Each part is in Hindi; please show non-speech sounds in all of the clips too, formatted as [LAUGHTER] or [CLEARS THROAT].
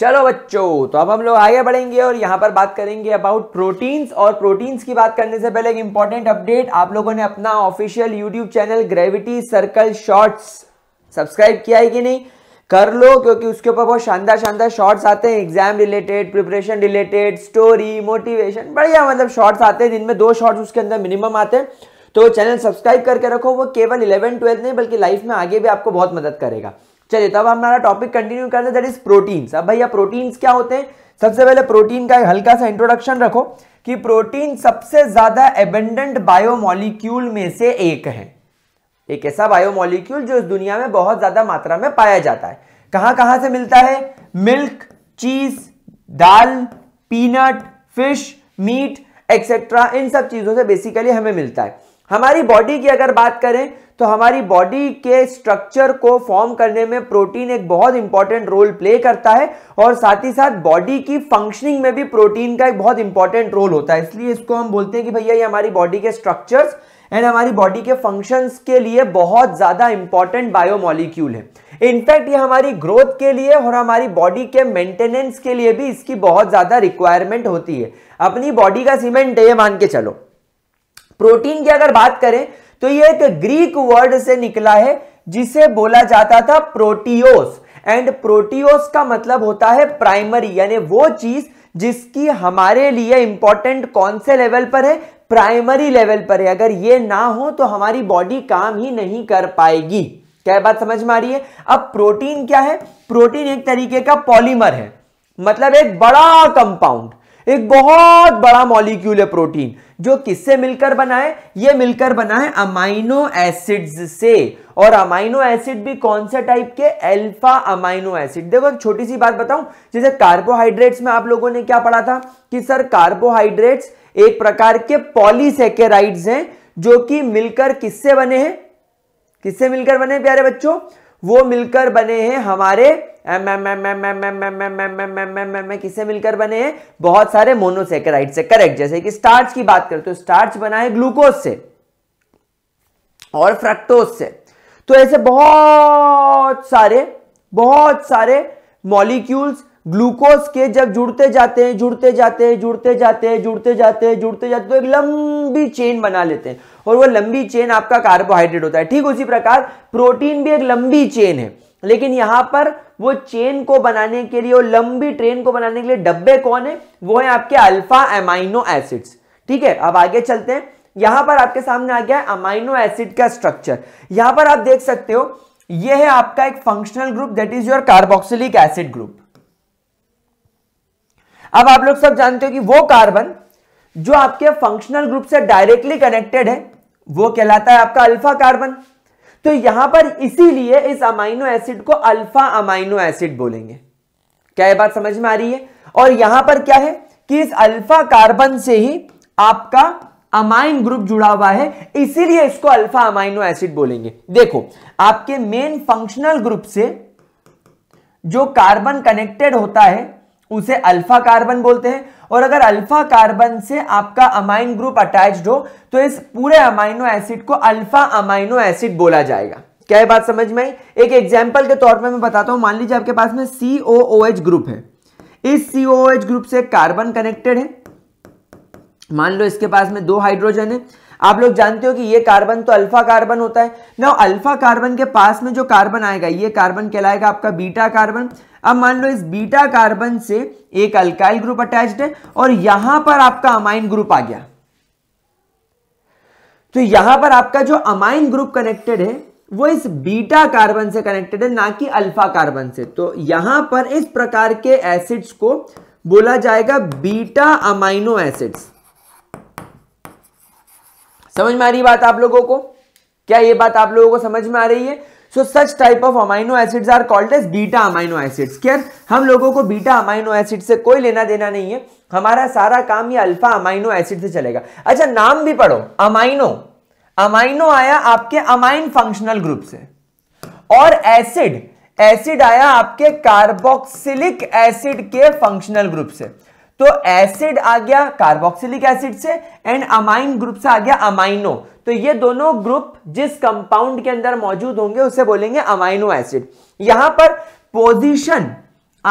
चलो बच्चों तो अब हम लोग आगे बढ़ेंगे और यहाँ पर बात करेंगे अबाउट प्रोटीन्स और प्रोटीन्स की बात करने से पहले एक इंपॉर्टेंट अपडेट आप लोगों ने अपना official YouTube channel gravity circle shorts subscribe किया है कि नहीं कर लो क्योंकि उसके ऊपर बहुत शानदार शानदार शॉर्ट्स आते हैं exam related preparation related story motivation बढ़िया मतलब शॉर्ट्स आते हैं जिनमें दो शॉर्ट्स उसके अंदर मिनिमम आते हैं तो चैनल सब्सक्राइब करके रखो वो केवल इलेवन ट्वेल्थ नहीं बल्कि लाइफ में आगे भी आपको बहुत मदद करेगा चलिए तब हमारा टॉपिक कंटिन्यू करते हैं दैट इज प्रोटीन्स अब भैया प्रोटीन्स क्या होते हैं सबसे पहले प्रोटीन का हल्का सा इंट्रोडक्शन रखो कि प्रोटीन सबसे ज्यादा एबेंडेंट बायोमोलिक्यूल में से एक है एक ऐसा बायोमोलिक्यूल जो इस दुनिया में बहुत ज्यादा मात्रा में पाया जाता है कहां कहां से मिलता है मिल्क चीज दाल पीनट फिश मीट एक्सेट्रा इन सब चीजों से बेसिकली हमें मिलता है हमारी बॉडी की अगर बात करें तो हमारी बॉडी के स्ट्रक्चर को फॉर्म करने में प्रोटीन एक बहुत इंपॉर्टेंट रोल प्ले करता है और साथ ही साथ बॉडी की फंक्शनिंग में भी प्रोटीन का एक बहुत इंपॉर्टेंट रोल होता है इसलिए इसको हम बोलते हैं कि भैया ये हमारी बॉडी के स्ट्रक्चर्स एंड हमारी बॉडी के फंक्शंस के लिए बहुत ज़्यादा इंपॉर्टेंट बायोमोलिक्यूल है इनफैक्ट ये हमारी ग्रोथ के लिए और हमारी बॉडी के मेंटेनेंस के लिए भी इसकी बहुत ज़्यादा रिक्वायरमेंट होती है अपनी बॉडी का सीमेंट है ये मान के चलो प्रोटीन की अगर बात करें तो ये एक ग्रीक वर्ड से निकला है जिसे बोला जाता था प्रोटीओस एंड प्रोटियोस का मतलब होता है प्राइमरी यानी वो चीज जिसकी हमारे लिए इंपॉर्टेंट कौन से लेवल पर है प्राइमरी लेवल पर है अगर ये ना हो तो हमारी बॉडी काम ही नहीं कर पाएगी क्या बात समझ में आ रही है अब प्रोटीन क्या है प्रोटीन एक तरीके का पॉलीमर है मतलब एक बड़ा कंपाउंड एक बहुत बड़ा मॉलिक्यूल है प्रोटीन जो किससे मिलकर बना है ये मिलकर बना है अमाइनो एसिड्स से और अमाइनो एसिड भी कौन से टाइप के अल्फा अमाइनो एसिड देखो एक छोटी सी बात बताऊं जैसे कार्बोहाइड्रेट्स में आप लोगों ने क्या पढ़ा था कि सर कार्बोहाइड्रेट्स एक प्रकार के पॉलीसेकेराइड्स हैं जो कि मिलकर किससे बने हैं किससे मिलकर बने प्यारे बच्चों वो मिलकर बने हैं हमारे एम एम एम एम एम एम एम एम एम एम एम एम किससे मिलकर बने हैं बहुत सारे मोनोसेकेराइड से करेक्ट जैसे कि स्टार्च की बात करें तो स्टार्च बना है ग्लूकोज से और फ्रक्टोज से तो ऐसे बहुत सारे बहुत सारे मॉलिक्यूल्स ग्लूकोज के जब जुड़ते जाते हैं जुड़ते जाते हैं जुड़ते जाते हैं जुड़ते जाते हैं जुड़ते जाते हैं तो एक लंबी चेन बना लेते हैं और वो लंबी चेन आपका कार्बोहाइड्रेट होता है ठीक उसी प्रकार प्रोटीन भी एक लंबी चेन है लेकिन यहां पर वो चेन को बनाने के लिए और लंबी ट्रेन को बनाने के लिए डब्बे कौन है वो है आपके अल्फा एमाइनो एसिड्स ठीक है अब आगे चलते हैं यहां पर आपके सामने आ गया अमाइनो एसिड का स्ट्रक्चर यहां पर आप देख सकते हो यह है आपका एक functional group that is your carboxylic acid group अब आप लोग सब जानते हो कि वो कार्बन जो आपके फंक्शनल ग्रुप से डायरेक्टली कनेक्टेड है वो कहलाता है आपका अल्फा कार्बन तो यहां पर इसीलिए इस अमाइनो एसिड को अल्फा अमाइनो एसिड बोलेंगे क्या यह बात समझ में आ रही है और यहां पर क्या है कि इस अल्फा कार्बन से ही आपका अमाइन ग्रुप जुड़ा हुआ है इसीलिए इसको अल्फा अमाइनो एसिड बोलेंगे देखो आपके मेन फंक्शनल ग्रुप से जो कार्बन कनेक्टेड होता है उसे अल्फा कार्बन बोलते हैं और अगर अल्फा कार्बन से आपका अमाइन ग्रुप अटैच्ड हो तो इस पूरे अमाइनो एसिड को अल्फा अमाइनो एसिड बोला जाएगा क्या ये बात समझ में आई एक एग्जांपल के तौर पे मैं बताता हूं मान लीजिए आपके पास में सी ओ ओ एच ग्रुप है इस सी ओ एच ग्रुप से कार्बन कनेक्टेड है मान लो इसके पास में दो हाइड्रोजन है आप लोग जानते हो कि ये कार्बन तो अल्फा कार्बन होता है ना अल्फा कार्बन के पास में जो कार्बन आएगा ये कार्बन कहलाएगा आपका बीटा कार्बन अब मान लो इस बीटा कार्बन से एक अल्काइल ग्रुप अटैच्ड है और यहां पर आपका अमाइन ग्रुप आ गया तो यहां पर आपका जो अमाइन ग्रुप कनेक्टेड है वो इस बीटा कार्बन से कनेक्टेड है ना कि अल्फा कार्बन से तो यहां पर इस प्रकार के एसिड्स को बोला जाएगा बीटा अमाइनो एसिड्स समझ में आ रही बात आप लोगों को क्या ये बात आप लोगों को समझ में आ रही है so such type of amino acids are called as beta amino acids क्या हम लोगों को बीटा अमाइनो एसिड से कोई लेना देना नहीं है हमारा सारा काम ये अल्फा अमाइनो एसिड से चलेगा अच्छा नाम भी पढ़ो अमाइनो अमाइनो आया आपके अमाइन फंक्शनल ग्रुप से और एसिड एसिड आया आपके कार्बोक्सिलिक एसिड के फंक्शनल ग्रुप से तो एसिड आ गया कार्बोक्सिलिक एसिड से एंड अमाइन ग्रुप से आ गया अमाइनो तो ये दोनों ग्रुप जिस कंपाउंड के अंदर मौजूद होंगे उसे बोलेंगे अमाइनो एसिड यहां पर पोजीशन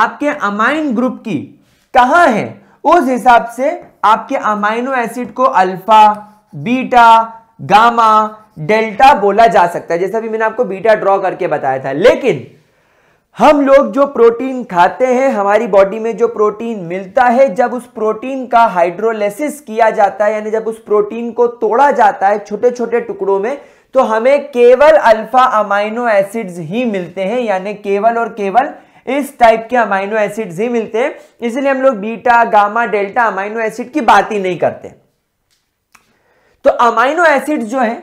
आपके अमाइन ग्रुप की कहा है उस हिसाब से आपके अमाइनो एसिड को अल्फा बीटा गामा डेल्टा बोला जा सकता है जैसा भी मैंने आपको बीटा ड्रॉ करके बताया था लेकिन हम लोग जो प्रोटीन खाते हैं हमारी बॉडी में जो प्रोटीन मिलता है जब उस प्रोटीन का हाइड्रोलेसिस किया जाता है यानी जब उस प्रोटीन को तोड़ा जाता है छोटे छोटे टुकड़ों में तो हमें केवल अल्फा अमाइनो एसिड्स ही मिलते हैं यानी केवल और केवल इस टाइप के अमाइनो एसिड्स ही मिलते हैं इसलिए हम लोग beta gamma delta amino acid की बात ही नहीं करते तो अमाइनो एसिड जो है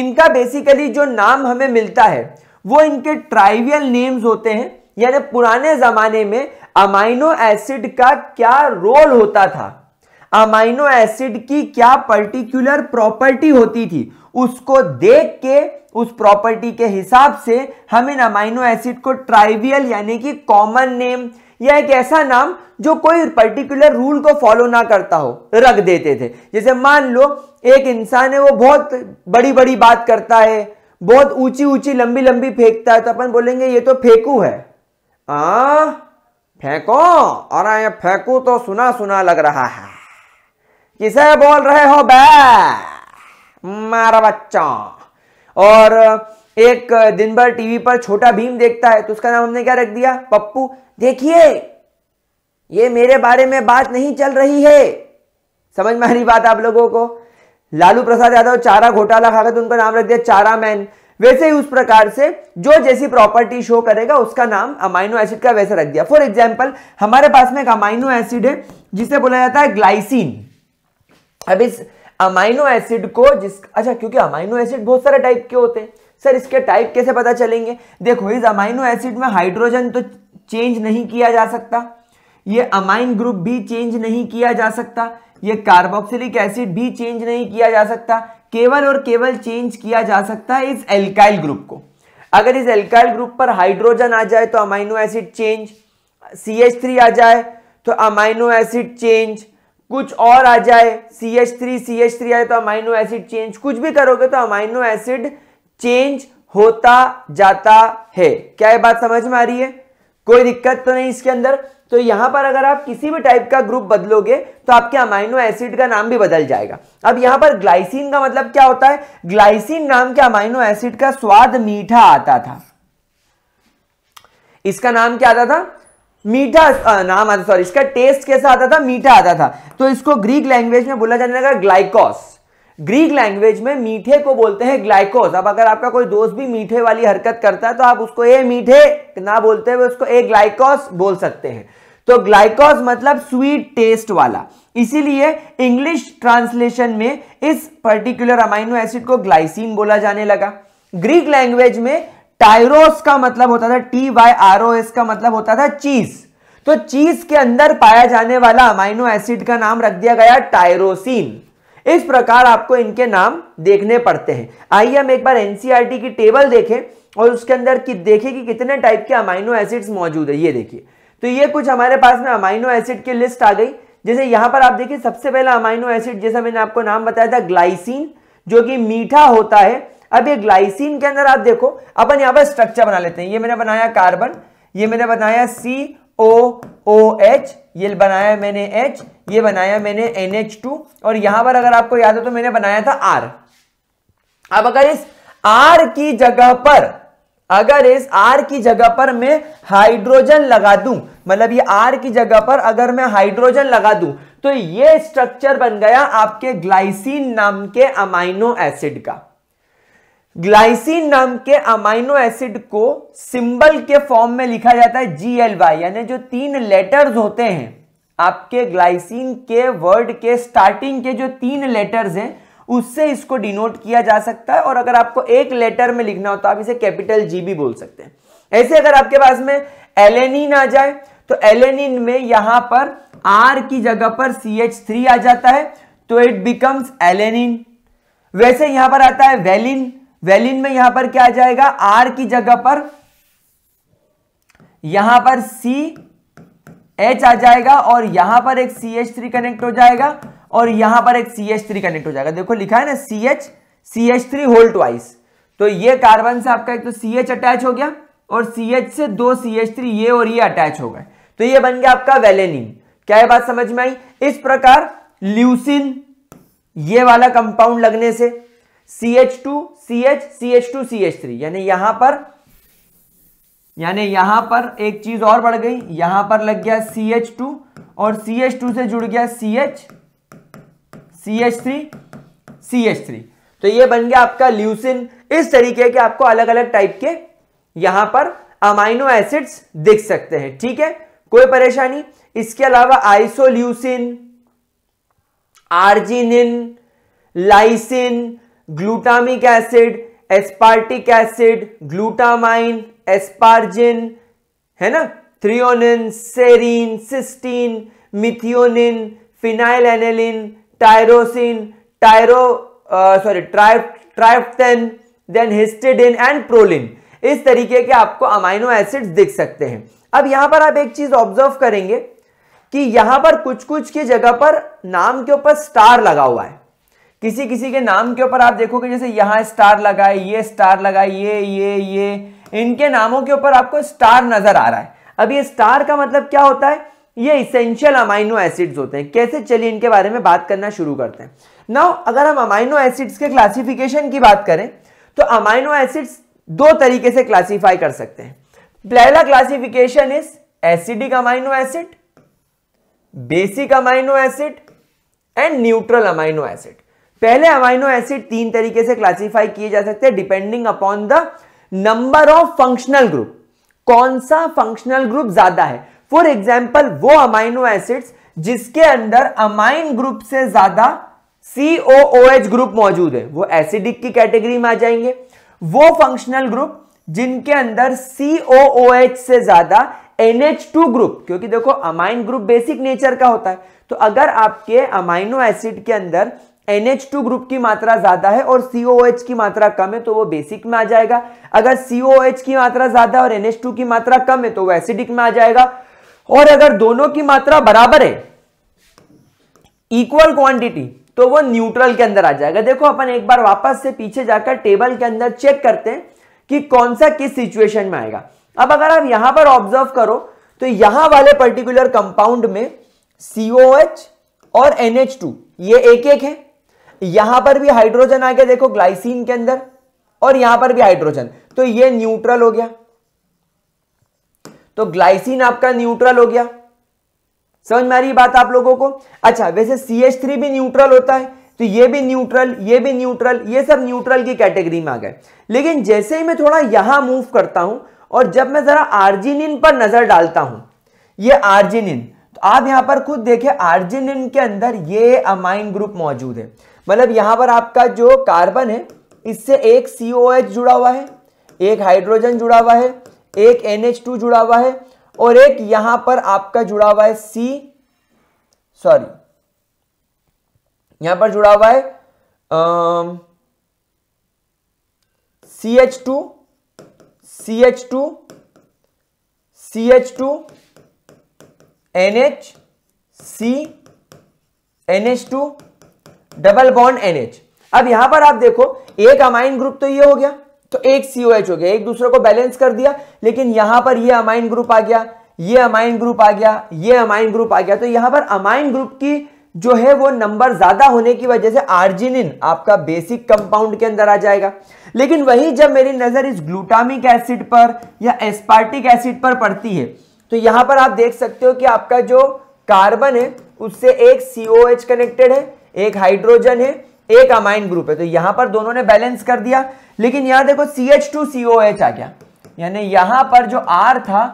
इनका बेसिकली जो नाम हमें मिलता है वो इनके ट्राइवियल नेम्स होते हैं यानी पुराने जमाने में अमाइनो एसिड का क्या रोल होता था अमाइनो एसिड की क्या पर्टिकुलर प्रॉपर्टी होती थी उसको देख के उस प्रॉपर्टी के हिसाब से हम इन अमाइनो एसिड को ट्राइवियल यानी कि कॉमन नेम या एक ऐसा नाम जो कोई पर्टिकुलर रूल को फॉलो ना करता हो रख देते थे जैसे मान लो एक इंसान है वो बहुत बड़ी बड़ी बात करता है बहुत ऊंची ऊंची लंबी लंबी फेंकता है तो अपन बोलेंगे ये तो फेंकू है आ फेंको और ये फेंकू तो सुना सुना लग रहा है किसे बोल रहे हो बे मारा बच्चा और एक दिन भर टीवी पर छोटा भीम देखता है तो उसका नाम हमने क्या रख दिया पप्पू देखिए ये मेरे बारे में बात नहीं चल रही है समझ में आ रही बात आप लोगों को लालू प्रसाद यादव चारा घोटाला खाकर तो उनका नाम रख दिया चारा मैन वैसे ही उस प्रकार से जो जैसी प्रॉपर्टी शो करेगा उसका नाम अमाइनो एसिड का वैसे रख दिया फॉर एग्जाम्पल हमारे पास में एक अमाइनो एसिड है जिसे बोला जाता है ग्लाइसिन अब इस अमाइनो एसिड को जिस अच्छा क्योंकि अमाइनो एसिड बहुत सारे टाइप के होते हैं सर इसके टाइप कैसे पता चलेंगे देखो इस अमाइनो एसिड में हाइड्रोजन तो चेंज नहीं किया जा सकता ये अमाइन ग्रुप भी चेंज नहीं किया जा सकता ये कार्बोक्सिलिक एसिड भी चेंज नहीं किया जा सकता केवल और केवल चेंज किया जा सकता है इस एल्काइल ग्रुप को अगर इस एल्काइल ग्रुप पर हाइड्रोजन आ जाए तो amino acid change C H three आ जाए तो अमाइनो एसिड चेंज कुछ और आ जाए C H three C H three आए तो अमाइनो एसिड चेंज कुछ भी करोगे तो अमाइनो एसिड चेंज होता जाता है क्या ये बात समझ में आ रही है कोई दिक्कत तो नहीं इसके अंदर तो यहां पर अगर आप किसी भी टाइप का ग्रुप बदलोगे तो आपके अमाइनो एसिड का नाम भी बदल जाएगा अब यहां पर ग्लाइसिन का मतलब क्या होता है ग्लाइसिन नाम के अमाइनो एसिड का स्वाद मीठा आता था इसका नाम क्या आता था मीठा नाम आता सॉरी इसका टेस्ट कैसा आता था मीठा आता था तो इसको ग्रीक लैंग्वेज में बोला जाने लगा ग्लाइकोस ग्रीक लैंग्वेज में मीठे को बोलते हैं ग्लाइकोस अब अगर आपका कोई दोस्त भी मीठे वाली हरकत करता है तो आप उसको ए मीठे ना बोलते हुए उसको ए ग्लाइकोस बोल सकते हैं तो ग्लाइकोस मतलब स्वीट टेस्ट वाला इसीलिए इंग्लिश ट्रांसलेशन में इस पर्टिकुलर अमाइनो एसिड को ग्लाइसिन बोला जाने लगा ग्रीक लैंग्वेज में टायरोस का मतलब होता था T Y R O S का मतलब होता था चीज तो चीज के अंदर पाया जाने वाला अमाइनो एसिड का नाम रख दिया गया टायरोसिन इस प्रकार आपको इनके नाम देखने पड़ते हैं आइए हम एक बार एनसीईआरटी e की टेबल देखें और उसके अंदर कि देखें कि कितने टाइप के अमाइनो एसिड्स मौजूद है ये देखिए तो ये कुछ हमारे पास में अमाइनो एसिड की लिस्ट आ गई जैसे यहां पर आप देखिए सबसे पहला अमाइनो एसिड जैसा मैंने आपको नाम बताया था ग्लाइसिन जो कि मीठा होता है अब ये ग्लाइसिन के अंदर आप देखो अपन यहां पर स्ट्रक्चर बना लेते हैं ये मैंने बनाया कार्बन ये मैंने बनाया सी ओ ओ एच ये बनाया मैंने एच ये बनाया मैंने एन एच टू और यहां पर अगर आपको याद हो तो मैंने बनाया था आर अब अगर इस आर की जगह पर अगर इस R की जगह पर मैं हाइड्रोजन लगा दूं मतलब ये R की जगह पर अगर मैं हाइड्रोजन लगा दूं तो ये स्ट्रक्चर बन गया आपके ग्लाइसिन नाम के अमाइनो एसिड का ग्लाइसिन नाम के अमाइनो एसिड को सिंबल के फॉर्म में लिखा जाता है जी एल वाई यानी जो तीन लेटर्स होते हैं आपके ग्लाइसिन के वर्ड के स्टार्टिंग के जो तीन लेटर्स हैं उससे इसको डिनोट किया जा सकता है और अगर आपको एक लेटर में लिखना हो तो आप इसे कैपिटल जी भी बोल सकते हैं ऐसे अगर आपके पास में एलेनिन आ जाए तो एलेनिन में यहां पर आर की जगह पर सी एच थ्री आ जाता है तो इट बिकम्स एलेनिन वैसे यहां पर आता है वेलिन वैलिन में यहां पर क्या आ जाएगा आर की जगह पर यहां पर सी एच आ जाएगा और यहां पर एक सी एच थ्री कनेक्ट हो जाएगा और यहां पर एक सी एच थ्री कनेक्ट हो जाएगा देखो लिखा है ना C H C H three whole twice तो ये कार्बन से आपका एक तो सी एच अटैच हो गया और सी एच से दो सी एच थ्री ये और ये अटैच हो गए तो ये बन गया आपका वेलेनिन क्या ये बात समझ में आई इस प्रकार ल्यूसिन ये वाला कंपाउंड लगने से C H two C H C H two C H three यानी यहां पर यानी यहां पर एक चीज और बढ़ गई यहां पर लग गया सी एच टू और सी एच टू से जुड़ गया C H C H three C H three तो ये बन गया आपका ल्यूसिन इस तरीके के आपको अलग अलग टाइप के यहां पर अमाइनो एसिड्स दिख सकते हैं ठीक है कोई परेशानी इसके अलावा isoleucine arginine lysine glutamic acid aspartic acid glutamine asparagine है ना threonine serine cysteine methionine phenyl alanine tyrosine tyro sorry tryptophan then histidine and proline इस तरीके के आपको अमाइनो एसिड्स दिख सकते हैं अब यहां पर आप एक चीज ऑब्जर्व करेंगे कि यहां पर कुछ कुछ की जगह पर नाम के ऊपर स्टार लगा हुआ है किसी किसी के नाम के ऊपर आप देखोगे जैसे यहां स्टार लगाए ये स्टार लगाए ये ये ये इनके नामों के ऊपर आपको स्टार नजर आ रहा है अब ये स्टार का मतलब क्या होता है ये इसेंशियल अमाइनो एसिड्स होते हैं कैसे चलिए इनके बारे में बात करना शुरू करते हैं नाउ अगर हम अमाइनो एसिड्स के क्लासिफिकेशन की बात करें तो अमाइनो एसिड्स दो तरीके से क्लासीफाई कर सकते हैं पहला classification is acidic amino acid basic amino acid and neutral amino acid पहले अमाइनो एसिड तीन तरीके से क्लासिफाई किए जा सकते हैं depending upon the number of functional group कौन सा फंक्शनल ग्रुप ज्यादा है फॉर एग्जाम्पल वो अमाइनो एसिड्स जिसके अंदर अमाइन ग्रुप से ज्यादा COOH ग्रुप मौजूद है वो एसिडिक की कैटेगरी में आ जाएंगे वो फंक्शनल ग्रुप जिनके अंदर COOH से ज्यादा NH2 ग्रुप क्योंकि देखो अमाइन ग्रुप बेसिक नेचर का होता है तो अगर आपके अमाइनो एसिड के अंदर NH2 ग्रुप की मात्रा ज्यादा है और COOH की मात्रा कम है तो वो बेसिक में आ जाएगा अगर COOH की मात्रा ज्यादा और NH2 की मात्रा कम है तो वो एसिडिक में आ जाएगा और अगर दोनों की मात्रा बराबर है इक्वल क्वांटिटी तो वो न्यूट्रल के अंदर आ जाएगा देखो अपन एक बार वापस से पीछे जाकर टेबल के अंदर चेक करते हैं कि कौन सा किस सिचुएशन में आएगा अब अगर आप यहां पर ऑब्जर्व करो तो यहां वाले पर्टिकुलर कंपाउंड में एच और टू ये एक एक है यहां पर भी हाइड्रोजन आ गया देखो ग्लाइसिन के अंदर और यहां पर भी हाइड्रोजन तो ये न्यूट्रल हो गया तो ग्लाइसिन आपका न्यूट्रल हो गया समझ में आ रही बात आप लोगों को अच्छा वैसे सी एच थ्री भी न्यूट्रल होता है तो ये भी न्यूट्रल ये भी न्यूट्रल ये सब न्यूट्रल की कैटेगरी में आ गए लेकिन जैसे ही मैं थोड़ा यहां मूव करता हूं और जब मैं जरा आर्जिनिन पर नजर डालता हूं ये आर्जिनिन तो आप यहां पर खुद देखें आर्जिनिन के अंदर ये अमाइन ग्रुप मौजूद है मतलब यहां पर आपका जो कार्बन है इससे एक सीओ जुड़ा हुआ है एक हाइड्रोजन जुड़ा हुआ है एक NH2 जुड़ा हुआ है और एक यहां पर आपका जुड़ा हुआ है सी सॉरी यहां पर जुड़ा हुआ है C H two C H two C H two N H C N H two double bond NH अब यहां पर आप देखो एक अमाइन ग्रुप तो ये हो गया तो एक सीओएच हो गया एक दूसरे को बैलेंस कर दिया लेकिन यहां पर ये अमाइन ग्रुप आ गया ये अमाइन ग्रुप आ गया ये अमाइन ग्रुप आ गया तो यहां पर अमाइन ग्रुप की जो है वो नंबर ज्यादा होने की वजह से आर्जिनिन आपका बेसिक कंपाउंड के अंदर आ जाएगा लेकिन वही जब मेरी नजर इस ग्लूटामिक एसिड पर या एस्पार्टिक एसिड पर पड़ती है तो यहां पर आप देख सकते हो कि आपका जो कार्बन है उससे एक एच कनेक्टेड है एक हाइड्रोजन है एक अमाइन ग्रुप है तो यहां पर दोनों ने बैलेंस कर दिया लेकिन यहां देखो C H two C O H आ गया यानी यहां पर जो आर था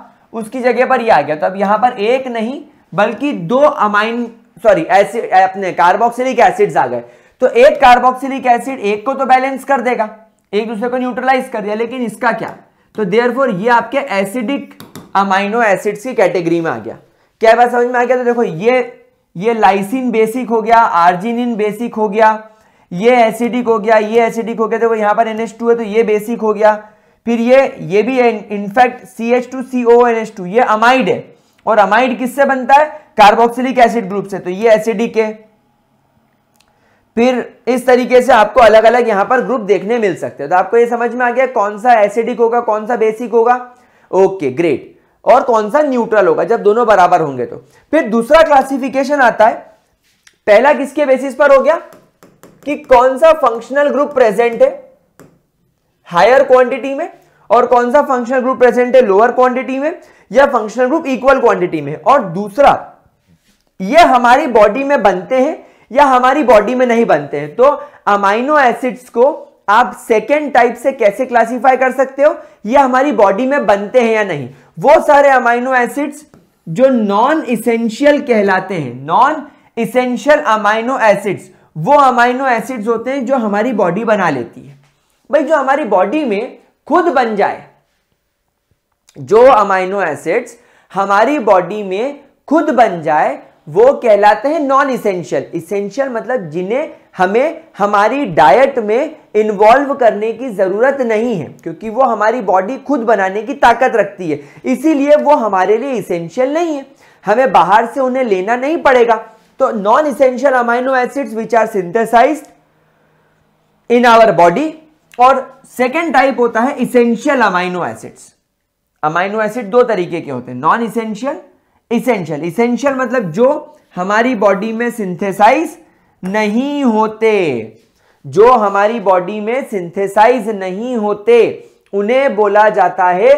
उसकी जगह पर ये आ गया तो अब यहां पर एक नहीं बल्कि दो अमाइन सॉरी एसिड अपने कार्बोक्सिलिक एसिड्स आ गए तो एक कार्बोक्सिलिक एसिड एक को तो बैलेंस कर देगा एक दूसरे को न्यूट्रलाइज कर दिया लेकिन इसका क्या तो फोर ये आपके एसिडिक अमाइनो एसिड्स की कैटेगरी में आ गया क्या बात समझ में आ गया तो देखो ये ये लाइसिन बेसिक हो गया आर्जिनिन बेसिक हो गया ये एसिडिक हो गया ये एसिडिक हो गया तो यहां पर एनएस है तो ये बेसिक हो गया फिर ये ये भी है in fact C H two C O N H two ये अमाइड है और अमाइड किससे बनता है कार्बोक्सिलिक एसिड ग्रुप से तो ये एसिडिक है फिर इस तरीके से आपको अलग अलग यहां पर ग्रुप देखने मिल सकते हैं तो आपको ये समझ में आ गया कौन सा एसिडिक होगा कौन सा बेसिक होगा ओके ग्रेट और कौन सा न्यूट्रल होगा जब दोनों बराबर होंगे तो फिर दूसरा क्लासिफिकेशन आता है पहला किसके बेसिस पर हो गया कि कौन सा फंक्शनल ग्रुप प्रेजेंट है हायर क्वांटिटी में और कौन सा फंक्शनल ग्रुप प्रेजेंट है लोअर क्वांटिटी में या फंक्शनल ग्रुप इक्वल क्वांटिटी में और दूसरा ये हमारी बॉडी में बनते हैं या हमारी बॉडी में नहीं बनते हैं तो अमाइनो एसिड्स को आप सेकेंड टाइप से कैसे क्लासिफाई कर सकते हो यह हमारी बॉडी में बनते हैं या नहीं वो सारे अमाइनो एसिड्स जो नॉन इसेंशियल कहलाते हैं नॉन इसेंशियल अमाइनो एसिड्स वो अमाइनो एसिड्स होते हैं जो हमारी बॉडी बना लेती है भाई जो हमारी बॉडी में खुद बन जाए जो अमाइनो एसिड्स हमारी बॉडी में खुद बन जाए वो कहलाते हैं नॉन इसेंशियल इसेंशियल मतलब जिन्हें हमें हमारी डाइट में इन्वॉल्व करने की ज़रूरत नहीं है क्योंकि वो हमारी बॉडी खुद बनाने की ताकत रखती है इसीलिए वो हमारे लिए इसेंशियल नहीं है हमें बाहर से उन्हें लेना नहीं पड़ेगा तो non essential amino acids which are synthesize in our body और सेकेंड टाइप होता है essential amino acids amino acid दो तरीके के होते हैं नॉन इसेंशियल इसेंशियल इसेंशियल मतलब जो हमारी बॉडी में सिंथेसाइज नहीं होते जो हमारी बॉडी में सिंथेसाइज नहीं होते उन्हें बोला जाता है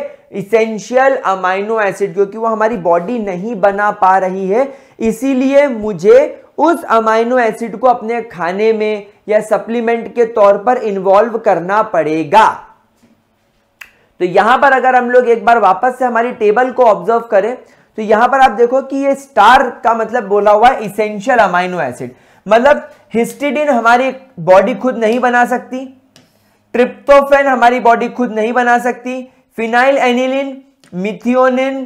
इसेंशियल अमाइनो एसिड क्योंकि वो हमारी बॉडी नहीं बना पा रही है इसीलिए मुझे उस अमाइनो एसिड को अपने खाने में या सप्लीमेंट के तौर पर इन्वॉल्व करना पड़ेगा तो यहां पर अगर हम लोग एक बार वापस से हमारी टेबल को ऑब्जर्व करें तो यहां पर आप देखो कि ये स्टार का मतलब बोला हुआ है इसेंशियल अमाइनो एसिड मतलब हिस्टिडिन हमारी बॉडी खुद नहीं बना सकती ट्रिप्टोफेन हमारी बॉडी खुद नहीं बना सकती phenyl alanine methionine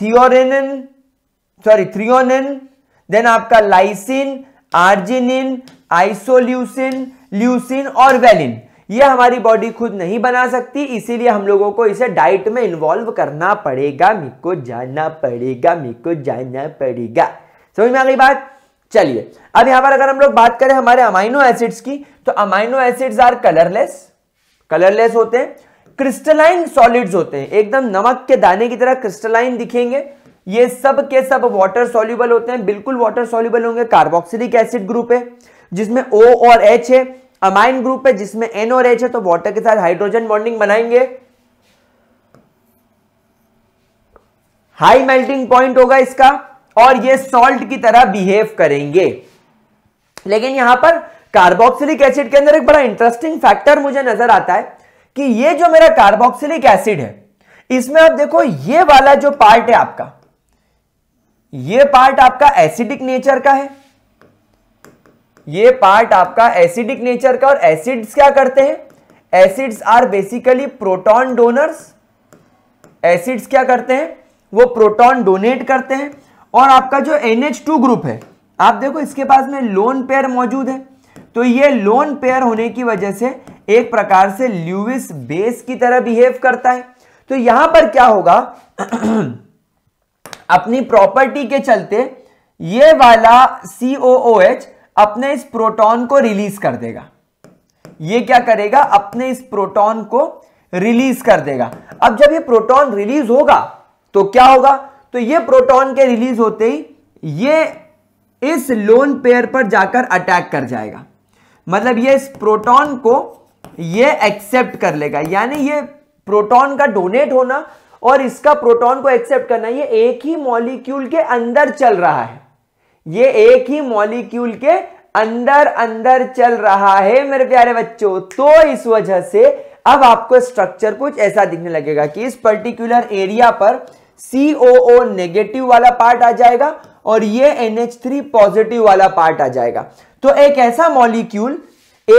threonine sorry threonine then आपका लाइसिन आर्जिनिन आइसोल्यूसिन ल्यूसिन और वेलिन ये हमारी बॉडी खुद नहीं बना सकती इसीलिए हम लोगों को इसे डाइट में इन्वॉल्व करना पड़ेगा मेरे को जाना पड़ेगा मेरे को जाना पड़ेगा समझ में आ गई बात चलिए अब यहां पर अगर हम लोग बात करें हमारे अमाइनो एसिड्स की तो amino acids are colourless colourless होते हैं क्रिस्टलाइन सॉलिड्स होते हैं एकदम नमक के दाने की तरह क्रिस्टलाइन दिखेंगे ये सब के सब वाटर सॉल्यूबल होते हैं बिल्कुल वाटर सॉल्यूबल होंगे कार्बोक्सिलिक एसिड ग्रुप है जिसमें ओ और एच है अमाइन ग्रुप है जिसमें एन और एच है तो वाटर के साथ हाइड्रोजन बॉन्डिंग बनाएंगे हाई मेल्टिंग पॉइंट होगा इसका और ये सॉल्ट की तरह बिहेव करेंगे लेकिन यहां पर कार्बोक्सिलिक एसिड के अंदर एक बड़ा इंटरेस्टिंग फैक्टर मुझे नजर आता है कि ये जो मेरा कार्बोक्सिलिक एसिड है इसमें आप देखो ये वाला जो पार्ट है आपका ये पार्ट आपका एसिडिक नेचर का है ये पार्ट आपका एसिडिक नेचर का और एसिड्स क्या करते हैं acids are basically proton donors acids क्या करते हैं वो प्रोटॉन डोनेट करते हैं और आपका जो एन ग्रुप है आप देखो इसके पास में लोन पेयर मौजूद है तो ये लोन पेयर होने की वजह से एक प्रकार से ल्यूविस बेस की तरह बिहेव करता है तो यहां पर क्या होगा [CLEARS THROAT] अपनी प्रॉपर्टी के चलते ये वाला COOH अपने इस प्रोटॉन को रिलीज कर देगा ये क्या करेगा अपने इस प्रोटॉन को रिलीज कर देगा अब जब ये प्रोटॉन रिलीज होगा तो क्या होगा तो ये प्रोटॉन के रिलीज होते ही ये इस लोन पेयर पर जाकर अटैक कर जाएगा मतलब ये इस प्रोटॉन को ये एक्सेप्ट कर लेगा यानी ये प्रोटॉन का डोनेट होना और इसका प्रोटॉन को एक्सेप्ट करना ये एक ही मॉलिक्यूल के अंदर चल रहा है ये एक ही मॉलिक्यूल के अंदर अंदर चल रहा है मेरे प्यारे बच्चों तो इस वजह से अब आपको स्ट्रक्चर कुछ ऐसा दिखने लगेगा कि इस पर्टिकुलर एरिया पर COO नेगेटिव वाला पार्ट आ जाएगा और ये NH3 पॉजिटिव वाला पार्ट आ जाएगा तो एक ऐसा मॉलिक्यूल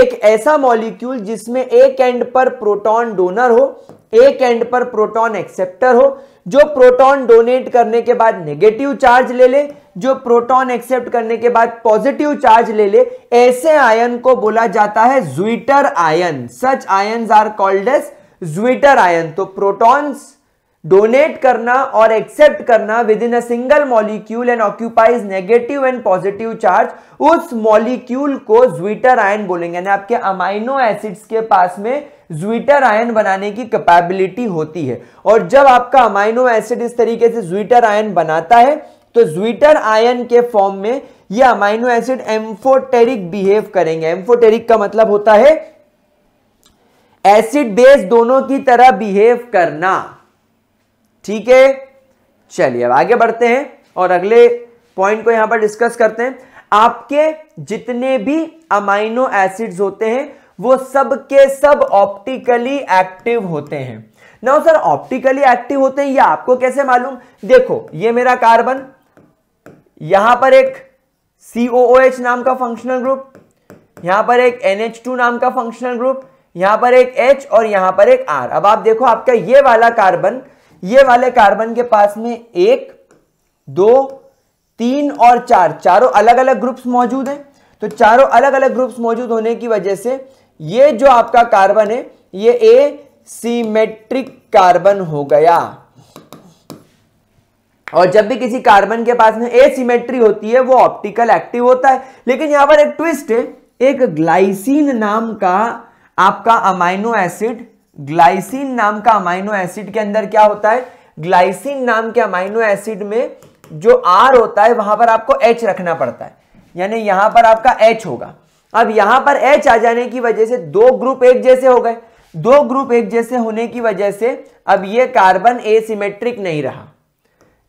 एक ऐसा मॉलिक्यूल जिसमें एक एंड पर प्रोटॉन डोनर हो एक एंड पर प्रोटॉन एक्सेप्टर हो जो प्रोटॉन डोनेट करने के बाद नेगेटिव चार्ज ले ले जो प्रोटॉन एक्सेप्ट करने के बाद पॉजिटिव चार्ज ले ले ऐसे आयन को बोला जाता है zwitter ion such ion are called as zwitter ion तो प्रोटॉन्स डोनेट करना और एक्सेप्ट करना within a single molecule and occupies negative and positive charge उस मॉलिक्यूल को ज्विटर आयन बोलेंगे यानी आपके अमाइनो एसिड्स के पास में ज्विटर आयन बनाने की कैपेबिलिटी होती है और जब आपका अमाइनो एसिड इस तरीके से ज्विटर आयन बनाता है तो ज्विटर आयन के फॉर्म में यह अमाइनो एसिड एम्फोटेरिक बिहेव करेंगे एम्फोटेरिक का मतलब होता है एसिड बेस दोनों की तरह बिहेव करना ठीक है चलिए अब आगे बढ़ते हैं और अगले पॉइंट को यहां पर डिस्कस करते हैं आपके जितने भी अमाइनो एसिड्स होते हैं वो सब के सब ऑप्टिकली एक्टिव होते हैं ना सर ऑप्टिकली एक्टिव होते हैं ये आपको कैसे मालूम देखो ये मेरा कार्बन यहां पर एक COOH नाम का फंक्शनल ग्रुप यहां पर एक NH2 नाम का फंक्शनल ग्रुप यहां पर एक H और यहां पर एक R अब आप देखो आपका ये वाला कार्बन ये वाले कार्बन के पास में एक दो तीन और चार चारों अलग अलग ग्रुप्स मौजूद हैं तो चारों अलग अलग ग्रुप्स मौजूद होने की वजह से ये जो आपका कार्बन है ये ए सीमेट्रिक कार्बन हो गया और जब भी किसी कार्बन के पास में ए सीमेट्री होती है वो ऑप्टिकल एक्टिव होता है लेकिन यहां पर एक ट्विस्ट है एक ग्लाइसिन नाम का आपका अमाइनो एसिड ग्लाइसिन नाम का अमाइनो एसिड के अंदर क्या होता है ग्लाइसिन नाम के अमाइनो एसिड में जो आर होता है वहां पर आपको एच रखना पड़ता है यानी यहां पर आपका एच होगा अब यहां पर एच आ जाने की वजह से दो ग्रुप एक जैसे हो गए दो ग्रुप एक जैसे होने की वजह से अब ये कार्बन एसिमेट्रिक नहीं रहा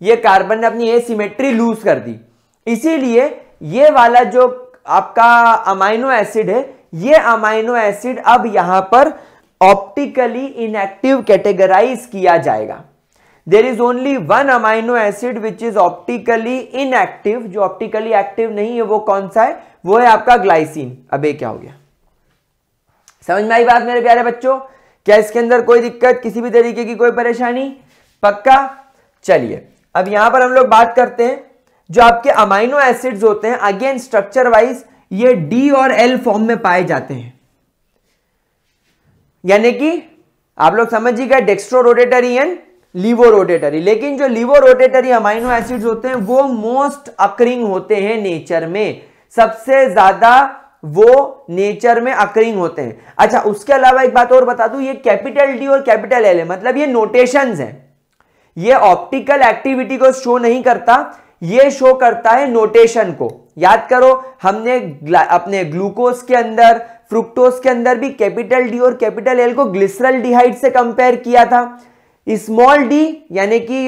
ये कार्बन ने अपनी एसिमेट्री लूज कर दी इसीलिए ये वाला जो आपका अमाइनो एसिड है ये अमाइनो एसिड अब यहां पर ऑप्टिकली इनएक्टिव कैटेगराइज किया जाएगा there is only one amino acid which is optically inactive जो ऑप्टिकली एक्टिव नहीं है वो कौन सा है वो है आपका ग्लाइसिन अब ये क्या हो गया समझ में आई बात मेरे प्यारे बच्चों क्या इसके अंदर कोई दिक्कत किसी भी तरीके की कोई परेशानी पक्का चलिए अब यहां पर हम लोग बात करते हैं जो आपके अमाइनो एसिड्स होते हैं अगेन स्ट्रक्चर वाइज ये डी और एल फॉर्म में पाए जाते हैं यानी कि आप लोग समझ ही गए dextro rotatory and laevo rotatory लेकिन जो लीवो रोटेटरी अमाइनो एसिड्स होते हैं वो मोस्ट अक्रिंग होते हैं नेचर में सबसे ज्यादा वो नेचर में अक्रिंग होते हैं अच्छा उसके अलावा एक बात और बता दू ये कैपिटल डी और कैपिटल एल है मतलब ये नोटेशन है ये ऑप्टिकल एक्टिविटी को शो नहीं करता ये शो करता है नोटेशन को याद करो हमने अपने ग्लूकोज के अंदर फ्रुक्टोज के अंदर भी कैपिटल डी और कैपिटल एल को ग्लिसरल डिहाइड से कंपेयर किया था स्मॉल डी यानी कि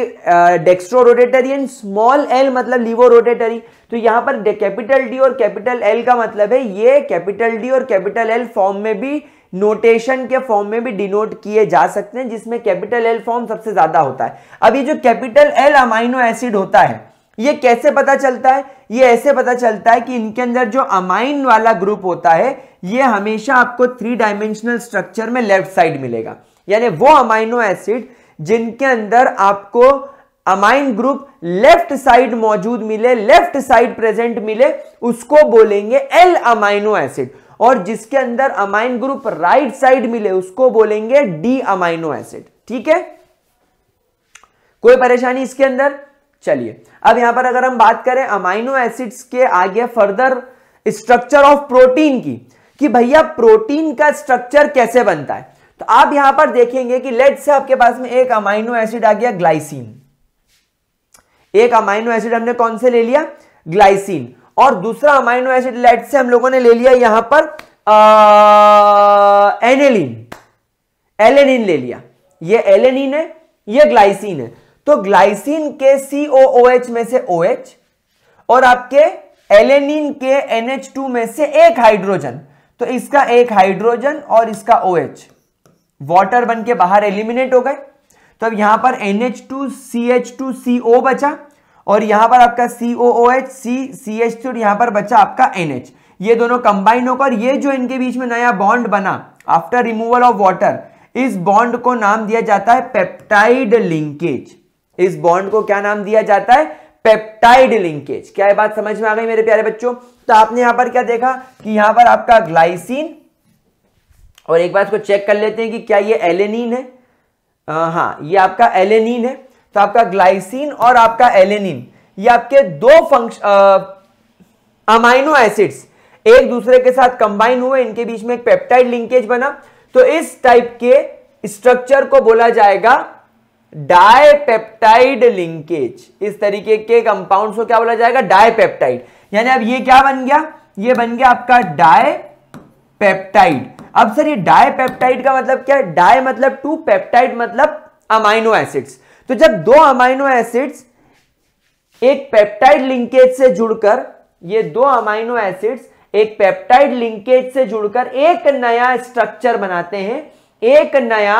dextro rotatory and small L मतलब लिवो रोटेटरी तो यहां पर कैपिटल डी और कैपिटल एल का मतलब है ये कैपिटल डी और कैपिटल एल फॉर्म में भी नोटेशन के फॉर्म में भी डिनोट किए जा सकते हैं जिसमें कैपिटल एल फॉर्म सबसे ज्यादा होता है अब ये जो कैपिटल एल अमाइनो एसिड होता है ये कैसे पता चलता है ये ऐसे पता चलता है कि इनके अंदर जो अमाइन वाला ग्रुप होता है ये हमेशा आपको थ्री डायमेंशनल स्ट्रक्चर में लेफ्ट साइड मिलेगा यानी वो अमाइनो एसिड जिनके अंदर आपको अमाइन ग्रुप लेफ्ट साइड मौजूद मिले लेफ्ट साइड प्रेजेंट मिले उसको बोलेंगे एल अमाइनो एसिड और जिसके अंदर अमाइन ग्रुप राइट साइड मिले उसको बोलेंगे डी अमाइनो एसिड ठीक है कोई परेशानी इसके अंदर चलिए अब यहां पर अगर हम बात करें अमाइनो एसिड्स के आगे फर्दर स्ट्रक्चर ऑफ प्रोटीन की कि भैया प्रोटीन का स्ट्रक्चर कैसे बनता है तो आप यहां पर देखेंगे कि लेट से आपके पास में एक अमाइनो एसिड आ गया ग्लाइसिन एक अमाइनो एसिड हमने कौन से ले लिया ग्लाइसिन और दूसरा अमाइनो एसिड लेट से हम लोगों ने ले लिया यहां पर एनेलिन एलेनिन ले लिया ये एलेनिन है ये ग्लाइसिन है तो ग्लाइसिन के सीओओ में से OH और आपके एलेनिन के एनएच में से एक हाइड्रोजन तो इसका एक हाइड्रोजन और इसका ओ एच वाटर बन के बाहर एलिमिनेट हो गए तो अब यहां पर N H two C H two C O बचा और यहां पर आपका C O O H C C H two यहां पर बचा आपका एन एच ये दोनों कंबाइन होकर ये जो इनके बीच में नया बॉन्ड बना आफ्टर रिमूवल ऑफ वाटर इस बॉन्ड को नाम दिया जाता है पेप्टाइड लिंकेज इस बॉन्ड को क्या नाम दिया जाता है पेप्टाइड लिंकेज क्या बात समझ में आ गई मेरे प्यारे बच्चों तो आपने यहां पर क्या देखा कि यहां पर आपका ग्लाइसिन और एक बार इसको चेक कर लेते हैं कि क्या ये एलेनिन है आ, हाँ ये आपका एलेनिन है तो आपका ग्लाइसिन और आपका एलेनिन ये आपके दो फंक्शन अमाइनो एसिड्स एक दूसरे के साथ कंबाइन हुए इनके बीच में एक पेप्टाइड लिंकेज बना तो इस टाइप के स्ट्रक्चर को बोला जाएगा डायपेप्टाइड लिंकेज इस तरीके के कंपाउंड को क्या बोला जाएगा डायपेप्टाइड यानी अब ये क्या बन गया ये बन गया आपका डायपेप्टाइड अब सर ये डायपेप्टाइड का मतलब क्या है डाय मतलब टू पेप्टाइड मतलब अमाइनो एसिड्स तो जब दो अमाइनो एसिड्स एक पेप्टाइड लिंकेज से जुड़कर ये दो अमाइनो एसिड्स एक पेप्टाइड लिंकेज से जुड़कर एक नया स्ट्रक्चर बनाते हैं एक नया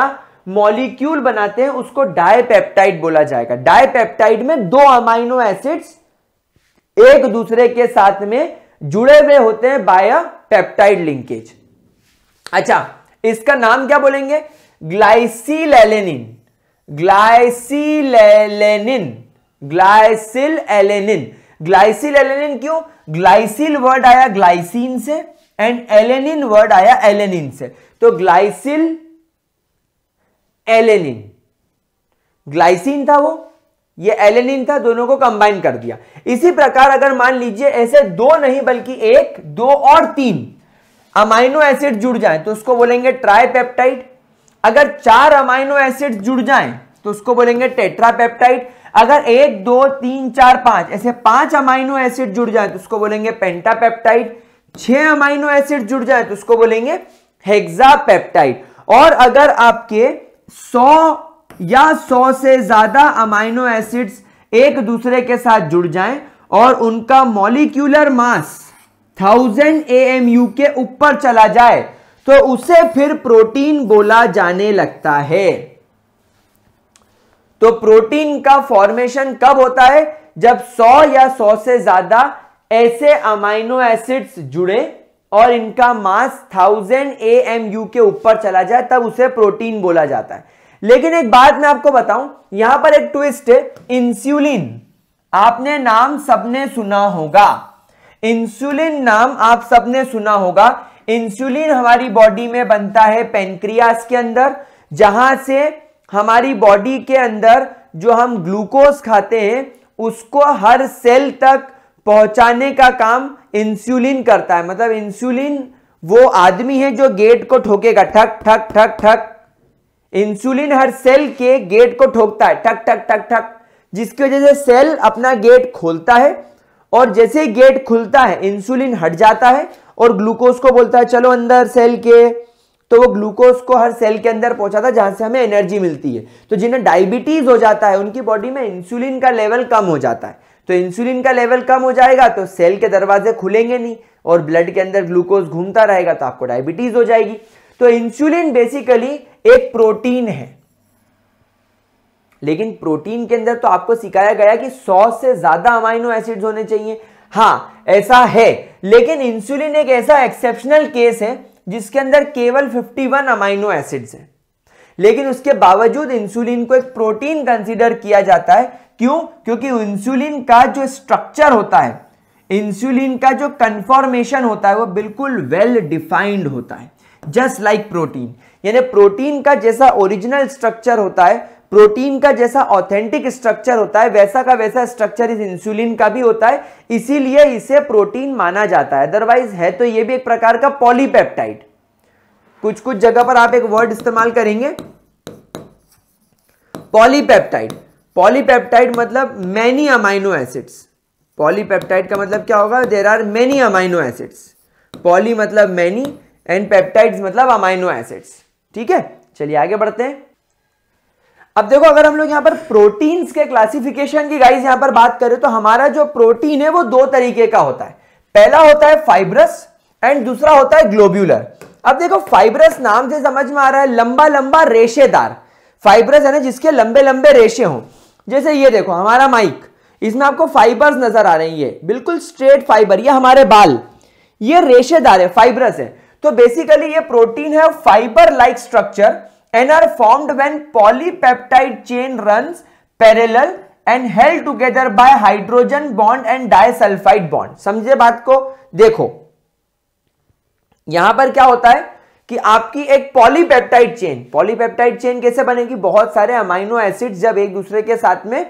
मॉलिक्यूल बनाते हैं उसको डायपेप्टाइड बोला जाएगा डायपेप्टाइड में दो अमाइनो एसिड्स एक दूसरे के साथ में जुड़े हुए होते हैं बाय पेप्टाइड लिंकेज अच्छा इसका नाम क्या बोलेंगे glycyl glycyl alanine glycyl alanine glycyl alanine क्यों ग्लाइसिल वर्ड आया ग्लाइसिन से एंड एलेनिन वर्ड आया एलेनिन से तो ग्लाइसिल एलेनिन ग्लाइसिन था वो ये एलेनिन था दोनों को कंबाइन कर दिया इसी प्रकार अगर मान लीजिए ऐसे दो नहीं बल्कि एक दो और तीन अमाइनो एसिड जुड़ जाए तो उसको बोलेंगे ट्राईपेप्टाइड अगर चार अमाइनो एसिड जुड़ जाए तो उसको बोलेंगे टेट्रापेप्टाइड अगर एक दो तीन चार पांच ऐसे पांच अमाइनो एसिड जुड़ जाए तो उसको बोलेंगे पेंटापेप्टाइड छह अमाइनो एसिड जुड़ जाए तो उसको बोलेंगे हेक्सापेप्टाइड और अगर आपके सौ या सौ से ज्यादा अमाइनो एसिड्स एक दूसरे के साथ जुड़ जाएं और उनका मॉलिक्यूलर मास थाउजेंड ए के ऊपर चला जाए तो उसे फिर प्रोटीन बोला जाने लगता है तो प्रोटीन का फॉर्मेशन कब होता है जब 100 या 100 से ज्यादा ऐसे अमाइनो एसिड्स जुड़े और इनका mass thousand A M U के ऊपर चला जाए तब उसे प्रोटीन बोला जाता है लेकिन एक बात मैं आपको बताऊं यहां पर एक ट्विस्ट है इंसुलिन आपने नाम सबने सुना होगा इंसुलिन नाम आप सबने सुना होगा इंसुलिन हमारी बॉडी में बनता है पेनक्रियास के अंदर जहां से हमारी बॉडी के अंदर जो हम ग्लूकोज खाते हैं उसको हर सेल तक पहुंचाने का काम इंसुलिन करता है मतलब इंसुलिन वो आदमी है जो गेट को ठोकेगा ठक ठक ठक ठक इंसुलिन हर सेल के गेट को ठोकता है ठक ठक ठक ठक जिसकी वजह से सेल अपना गेट खोलता है और जैसे गेट खुलता है इंसुलिन हट जाता है और ग्लूकोज को बोलता है चलो अंदर सेल के तो वो ग्लूकोज को हर सेल के अंदर पहुंचाता है जहां से हमें एनर्जी मिलती है तो जिन्हें डायबिटीज हो जाता है उनकी बॉडी में इंसुलिन का लेवल कम हो जाता है तो इंसुलिन का लेवल कम हो जाएगा तो सेल के दरवाजे खुलेंगे नहीं और ब्लड के अंदर ग्लूकोज घूमता रहेगा तो आपको डायबिटीज हो जाएगी तो इंसुलिन बेसिकली एक प्रोटीन है लेकिन प्रोटीन के अंदर तो आपको सिखाया गया कि 100 से ज्यादा अमाइनो एसिड्स होने चाहिए हाँ ऐसा है लेकिन इंसुलिन एक ऐसा एक्सेप्शनल केस है जिसके अंदर केवल 51 अमाइनो एसिड्स हैं लेकिन उसके बावजूद इंसुलिन को एक प्रोटीन कंसीडर किया जाता है क्यों क्योंकि इंसुलिन का जो स्ट्रक्चर होता है इंसुलिन का जो कंफॉर्मेशन होता है वो बिल्कुल वेल डिफाइंड होता है जस्ट लाइक प्रोटीन यानी प्रोटीन का जैसा ओरिजिनल स्ट्रक्चर होता है प्रोटीन का जैसा ऑथेंटिक स्ट्रक्चर होता है वैसा का वैसा स्ट्रक्चर इस इंसुलिन का भी होता है इसीलिए इसे प्रोटीन माना जाता है अदरवाइज है तो ये भी एक प्रकार का पॉलीपेप्टाइड कुछ कुछ जगह पर आप एक वर्ड इस्तेमाल करेंगे पॉलीपेप्टाइड पॉलीपेप्टाइड मतलब मैनी अमाइनो एसिड्स पॉलीपेप्टाइड का मतलब क्या होगा there are many amino acids poly मतलब मैनी एंड पेप्टाइड्स मतलब अमाइनो एसिड्स ठीक है चलिए आगे बढ़ते हैं अब देखो अगर हम लोग यहां पर प्रोटीन्स के क्लासिफिकेशन की गाइस यहां पर बात करें तो हमारा जो प्रोटीन है वो दो तरीके का होता है पहला होता है फाइब्रस एंड दूसरा होता है ग्लोब्यूलर अब देखो फाइब्रस नाम से समझ में आ रहा है लंबा लंबा रेशेदार फाइब्रस है ना जिसके लंबे लंबे रेशे हों जैसे ये देखो हमारा माइक इसमें आपको फाइबर्स नजर आ रहे हैं ये बिल्कुल स्ट्रेट फाइबर ये हमारे बाल ये रेशेदार है फाइबरस है तो बेसिकली ये प्रोटीन है fibre like structure and are formed when polypeptide chain run parallel and held together by hydrogen bond and disulphide bond समझे बात को देखो यहां पर क्या होता है कि आपकी एक पॉलीपेप्टाइड चेन पॉलीपेप्टाइड चेन कैसे बनेगी बहुत सारे अमाइनो एसिड्स जब एक दूसरे के साथ में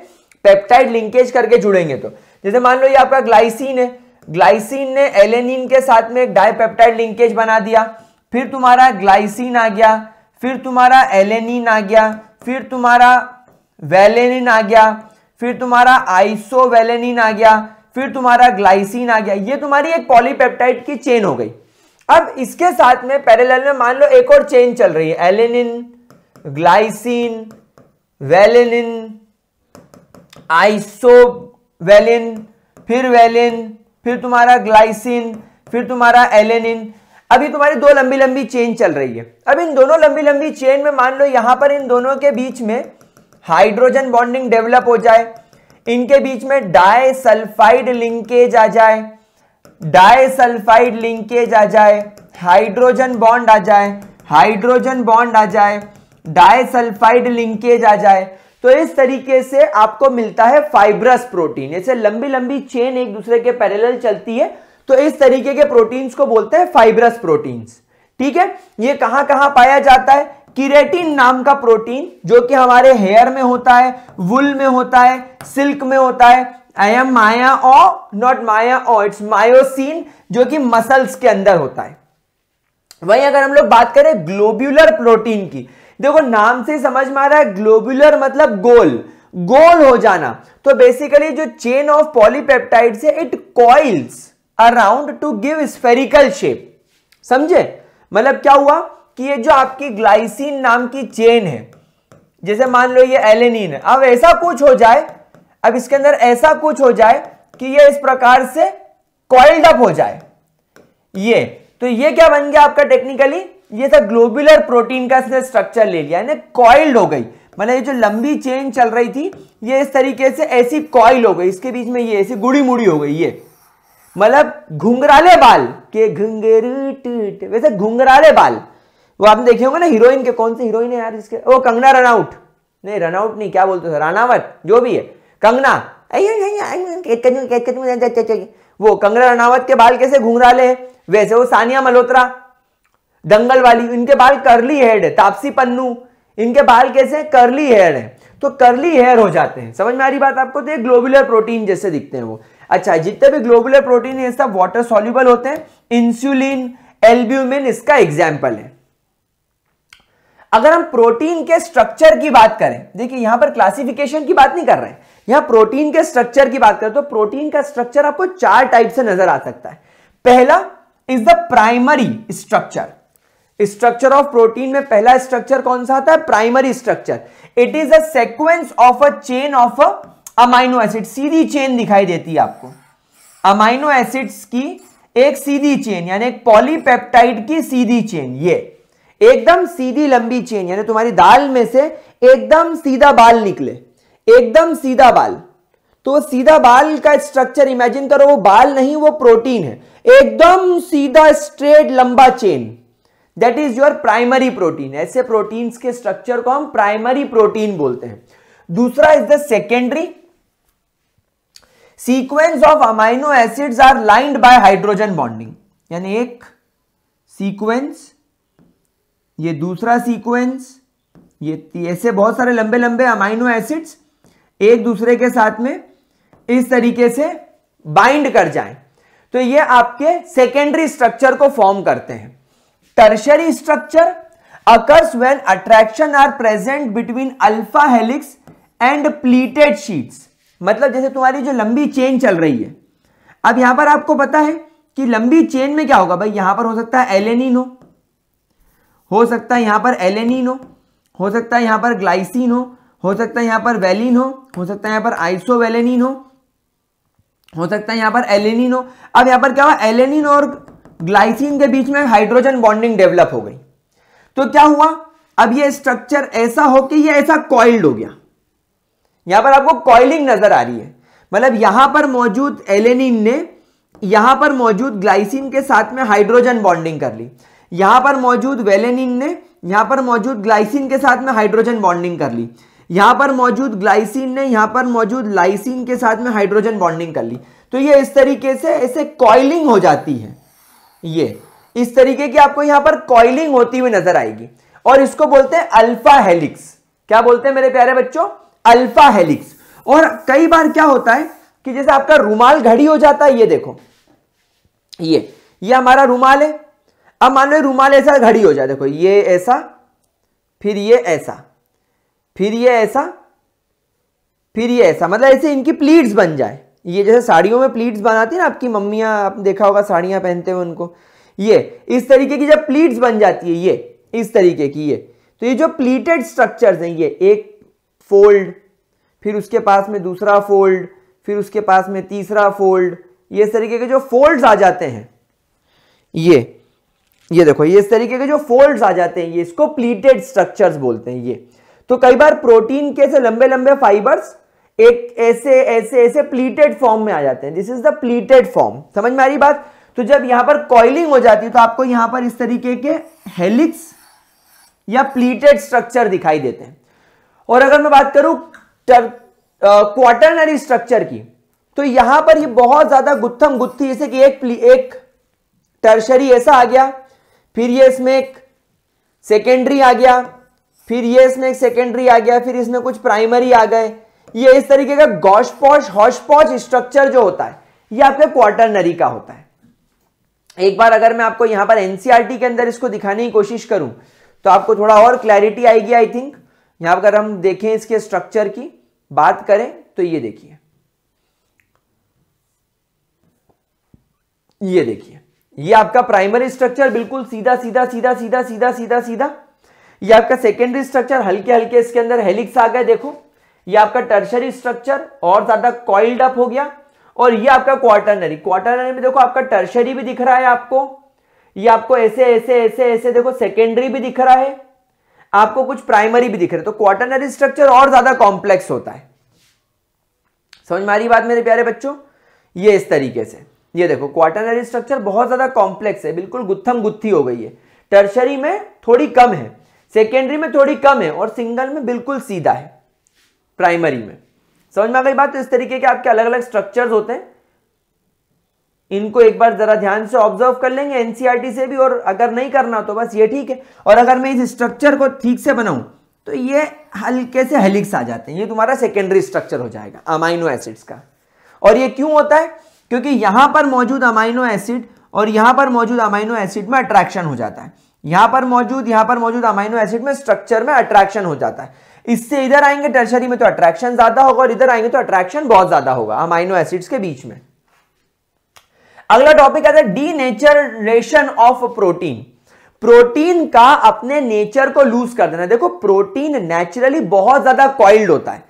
पेप्टाइड लिंकेज करके जुड़ेंगे तो जैसे मान लो ये आपका ग्लाइसिन है ग्लाइसिन ने एलेनिन के साथ में एक डायपेप्टाइड लिंकेज बना दिया फिर तुम्हारा ग्लाइसिन आ गया फिर तुम्हारा एलेनिन आ गया फिर तुम्हारा वेलेनिन आ गया फिर तुम्हारा आइसोवेलेनिन आ गया फिर तुम्हारा ग्लाइसिन आ गया ये तुम्हारी एक पॉलीपेप्टाइड की चेन हो गई अब इसके साथ में पैरेल में मान लो एक और चेन चल रही है एलेनिन ग्लाइसिन वेलेनिन वेलिन फिर वेलिन फिर तुम्हारा ग्लाइसिन फिर तुम्हारा एलेनिन अभी तुम्हारी दो लंबी लंबी चेन चल रही है अब इन दोनों लंबी लंबी चेन में मान लो यहां पर इन दोनों के बीच में हाइड्रोजन बॉन्डिंग डेवलप हो जाए इनके बीच में डाई सल्फाइड लिंकेज आ जाए डायसल्फाइड लिंकेज आ जाए हाइड्रोजन बॉन्ड आ जाए हाइड्रोजन बॉन्ड आ जाए डाइसल्फाइड लिंकेज आ जाए तो इस तरीके से आपको मिलता है फाइब्रस प्रोटीन ऐसे लंबी लंबी चेन एक दूसरे के पैरेलल चलती है तो इस तरीके के प्रोटीन्स को बोलते हैं फाइब्रस प्रोटीन्स ठीक है ये कहां कहां पाया जाता है किरेटिन नाम का प्रोटीन जो कि हमारे हेयर में होता है वुल में होता है सिल्क में होता है I am myo oh not myo oh it's myosin जो कि मसल्स के अंदर होता है वहीं अगर हम लोग बात करें ग्लोब्यूलर प्रोटीन की देखो नाम से समझ में आ रहा है ग्लोब्यूलर मतलब गोल गोल हो जाना तो बेसिकली जो चेन ऑफ पॉलीपेप्टाइड्स है it coils around to give spherical shape समझे मतलब क्या हुआ कि ये जो आपकी ग्लाइसिन नाम की चेन है जैसे मान लो ये एलेनिन है अब ऐसा कुछ हो जाए अब इसके अंदर ऐसा कुछ हो जाए कि ये इस प्रकार से कॉइल्ड अप हो जाए ये तो ये क्या बन गया आपका टेक्निकली ये था ग्लोबुलर प्रोटीन का इसने स्ट्रक्चर ले लिया यानी कॉइल्ड हो गई मतलब ये जो लंबी चेन चल रही थी ये इस तरीके से ऐसी कॉइल हो गई इसके बीच में ये ऐसी गुड़ी मुड़ी हो गई ये मतलब घुंघराले बाल के घुंगरूट वैसे घुंघराले बाल वो आपने देखे होंगे ना हीरोइन के कौन से हीरोइन है यार इसके वो कंगना रनआउट नहीं रनआउट नहीं क्या बोलते थे रानावत जो भी है कंगना वो कंगना रनावत के बाल कैसे घूम रहे वैसे वो सानिया मल्होत्रा दंगल वाली इनके बाल करली हेड है तापसी पन्नू इनके बाल कैसे करली हेयर है तो करली हेयर हो जाते हैं समझ में आ रही बात आपको तो ये ग्लोबुलर प्रोटीन जैसे दिखते हैं वो अच्छा जितने भी ग्लोबुलर प्रोटीन है सब वाटर सॉल्यूबल होते हैं इंसुलिन एल्ब्यूमिन इसका एग्जाम्पल है अगर हम प्रोटीन के स्ट्रक्चर की बात करें देखिए यहां पर क्लासिफिकेशन की बात नहीं कर रहे यहां प्रोटीन के स्ट्रक्चर की बात करें तो प्रोटीन का स्ट्रक्चर आपको चार टाइप से नजर आ सकता है पहला is the primary structure structure of protein में पहला स्ट्रक्चर कौन सा आता है primary structure it is a sequence of a chain of amino acid सीधी चेन दिखाई देती है आपको अमाइनो एसिड्स की एक सीधी चेन यानी एक पॉलीपेप्टाइड की सीधी चेन ये एकदम सीधी लंबी चेन यानी तुम्हारी दाल में से एकदम सीधा बाल निकले एकदम सीधा बाल तो सीधा बाल का स्ट्रक्चर इमेजिन करो वो बाल नहीं वो प्रोटीन है एकदम सीधा स्ट्रेट लंबा chain that is your primary protein ऐसे प्रोटीन के स्ट्रक्चर को हम प्राइमरी प्रोटीन बोलते हैं दूसरा is the secondary sequence of amino acids are lined by hydrogen bonding यानी एक सीक्वेंस ये दूसरा सीक्वेंस ये ऐसे बहुत सारे लंबे लंबे अमाइनो एसिड्स एक दूसरे के साथ में इस तरीके से बाइंड कर जाए तो ये आपके सेकेंडरी स्ट्रक्चर को फॉर्म करते हैं tertiary structure occurs when attraction are present between alpha helix and pleated sheets मतलब जैसे तुम्हारी जो लंबी चेन चल रही है अब यहां पर आपको पता है कि लंबी चेन में क्या होगा भाई यहां पर हो सकता है एलेनिन हो हो सकता है यहाँ पर एलेनिन हो हो सकता है यहाँ पर ग्लाइसिन हो हो सकता है यहाँ पर वेलिन हो हो सकता है यहाँ पर आइसोवेलेनिन हो हो सकता है यहाँ पर एलेनिन हो अब यहाँ पर क्या हुआ एलेनिन और ग्लाइसिन के बीच में हाइड्रोजन बॉन्डिंग डेवलप हो गई तो क्या हुआ अब ये स्ट्रक्चर ऐसा हो कि ये ऐसा कॉइल्ड हो गया यहां पर आपको कॉइलिंग नजर आ रही है मतलब यहां पर मौजूद एलेनिन ने यहां पर मौजूद ग्लाइसिन के साथ में हाइड्रोजन बॉन्डिंग कर ली यहां पर मौजूद वेलेनिन ने यहां पर मौजूद ग्लाइसिन के साथ में हाइड्रोजन बॉन्डिंग कर ली यहां पर मौजूद ग्लाइसिन ने यहां पर मौजूद लाइसिन के साथ में हाइड्रोजन बॉन्डिंग कर ली तो ये इस तरीके से ऐसे कॉइलिंग हो जाती है ये इस तरीके की आपको यहां पर कॉइलिंग होती हुई नजर आएगी और इसको बोलते हैं अल्फा हेलिक्स क्या बोलते हैं मेरे प्यारे बच्चों अल्फा हेलिक्स और कई बार क्या होता है कि जैसे आपका रूमाल घड़ी हो जाता है ये देखो ये ये हमारा रूमाल है अब मान लो रूमाल ऐसा घड़ी हो जाए देखो ये ऐसा फिर ये ऐसा फिर ये ऐसा फिर ये ऐसा मतलब ऐसे इनकी प्लीट्स बन जाए ये जैसे साड़ियों में प्लीट्स बनाती है ना आपकी मम्मियाँ आपने देखा होगा साड़ियाँ पहनते हुए उनको ये इस तरीके की जब प्लीट्स बन जाती है ये इस तरीके की ये तो ये जो प्लीटेड स्ट्रक्चर्स हैं ये एक फोल्ड फिर उसके पास में दूसरा फोल्ड फिर उसके पास में तीसरा फोल्ड ये इस तरीके के जो फोल्ड्स आ जाते हैं ये ये देखो ये इस तरीके के जो फोल्ड्स आ जाते हैं ये इसको प्लीटेड स्ट्रक्चर्स बोलते हैं ये तो कई बार प्रोटीन के ऐसे लंबे लंबे फाइबर्स एक ऐसे ऐसे ऐसे प्लीटेड फॉर्म में आ जाते हैं this is the pleated form समझ में आ रही बात तो जब यहां पर कॉइलिंग हो जाती है तो आपको यहां पर इस तरीके के हेलिक्स या प्लीटेड स्ट्रक्चर दिखाई देते हैं और अगर मैं बात करूं क्वार्टरनरी स्ट्रक्चर की तो यहां पर ये बहुत ज्यादा गुत्थम गुत्थी जैसे कि एक एक टर्शरी ऐसा आ गया फिर ये इसमें एक सेकेंडरी आ गया फिर ये इसमें एक सेकेंडरी आ गया फिर इसमें कुछ प्राइमरी आ गए ये इस तरीके का गॉशपॉश हॉशपॉश स्ट्रक्चर जो होता है ये आपके क्वार्टरनरी का होता है एक बार अगर मैं आपको यहां पर एनसीआरटी e के अंदर इसको दिखाने की कोशिश करूं तो आपको थोड़ा और क्लैरिटी आएगी आई थिंक यहां पर हम देखें इसके स्ट्रक्चर की बात करें तो ये देखिए ये देखिए ये आपका प्राइमरी स्ट्रक्चर बिल्कुल सीधा सीधा सीधा सीधा सीधा सीधा सीधा ये आपका सेकेंडरी स्ट्रक्चर हल्के हल्के इसके अंदर हेलिक्स आ गए देखो ये आपका टर्शरी स्ट्रक्चर और ज्यादा कॉइल्ड अप हो गया और ये आपका क्वार्टरनरी क्वार्टरनरी में देखो आपका टर्शरी भी दिख रहा है आपको ये आपको ऐसे ऐसे ऐसे ऐसे देखो सेकेंडरी भी दिख रहा है आपको कुछ प्राइमरी भी दिख रहा है तो क्वार्टरनरी स्ट्रक्चर और ज्यादा कॉम्प्लेक्स होता है समझ में आ रही बात मेरे प्यारे बच्चों ये इस तरीके से ये देखो क्वार्टनरी स्ट्रक्चर बहुत ज्यादा कॉम्प्लेक्स है बिल्कुल गुत्थम गुत्थी हो गई है टर्शरी में थोड़ी कम है सेकेंडरी में थोड़ी कम है और सिंगल में बिल्कुल सीधा है प्राइमरी में समझ में आ गई बात तो इस तरीके के आपके अलग अलग स्ट्रक्चर्स होते हैं इनको एक बार जरा ध्यान से ऑब्जर्व कर लेंगे एनसीईआरटी e से भी और अगर नहीं करना तो बस ये ठीक है और अगर मैं इस स्ट्रक्चर को ठीक से बनाऊं तो ये हल्के से हेलिक्स आ जाते हैं ये तुम्हारा सेकेंडरी स्ट्रक्चर हो जाएगा अमाइनो एसिड्स का और ये क्यों होता है क्योंकि यहां पर मौजूद अमाइनो एसिड और यहां पर मौजूद अमाइनो एसिड में अट्रैक्शन हो जाता है यहां पर मौजूद यहां पर मौजूद अमाइनो एसिड में स्ट्रक्चर में अट्रैक्शन हो जाता है इससे इधर आएंगे टर्शरी में तो अट्रैक्शन ज्यादा होगा और इधर आएंगे तो अट्रैक्शन बहुत ज्यादा होगा अमाइनो एसिड्स के बीच में अगला टॉपिक आता है denaturation of protein protein का अपने नेचर को लूज कर देना देखो प्रोटीन नेचुरली बहुत ज्यादा कॉइल्ड होता है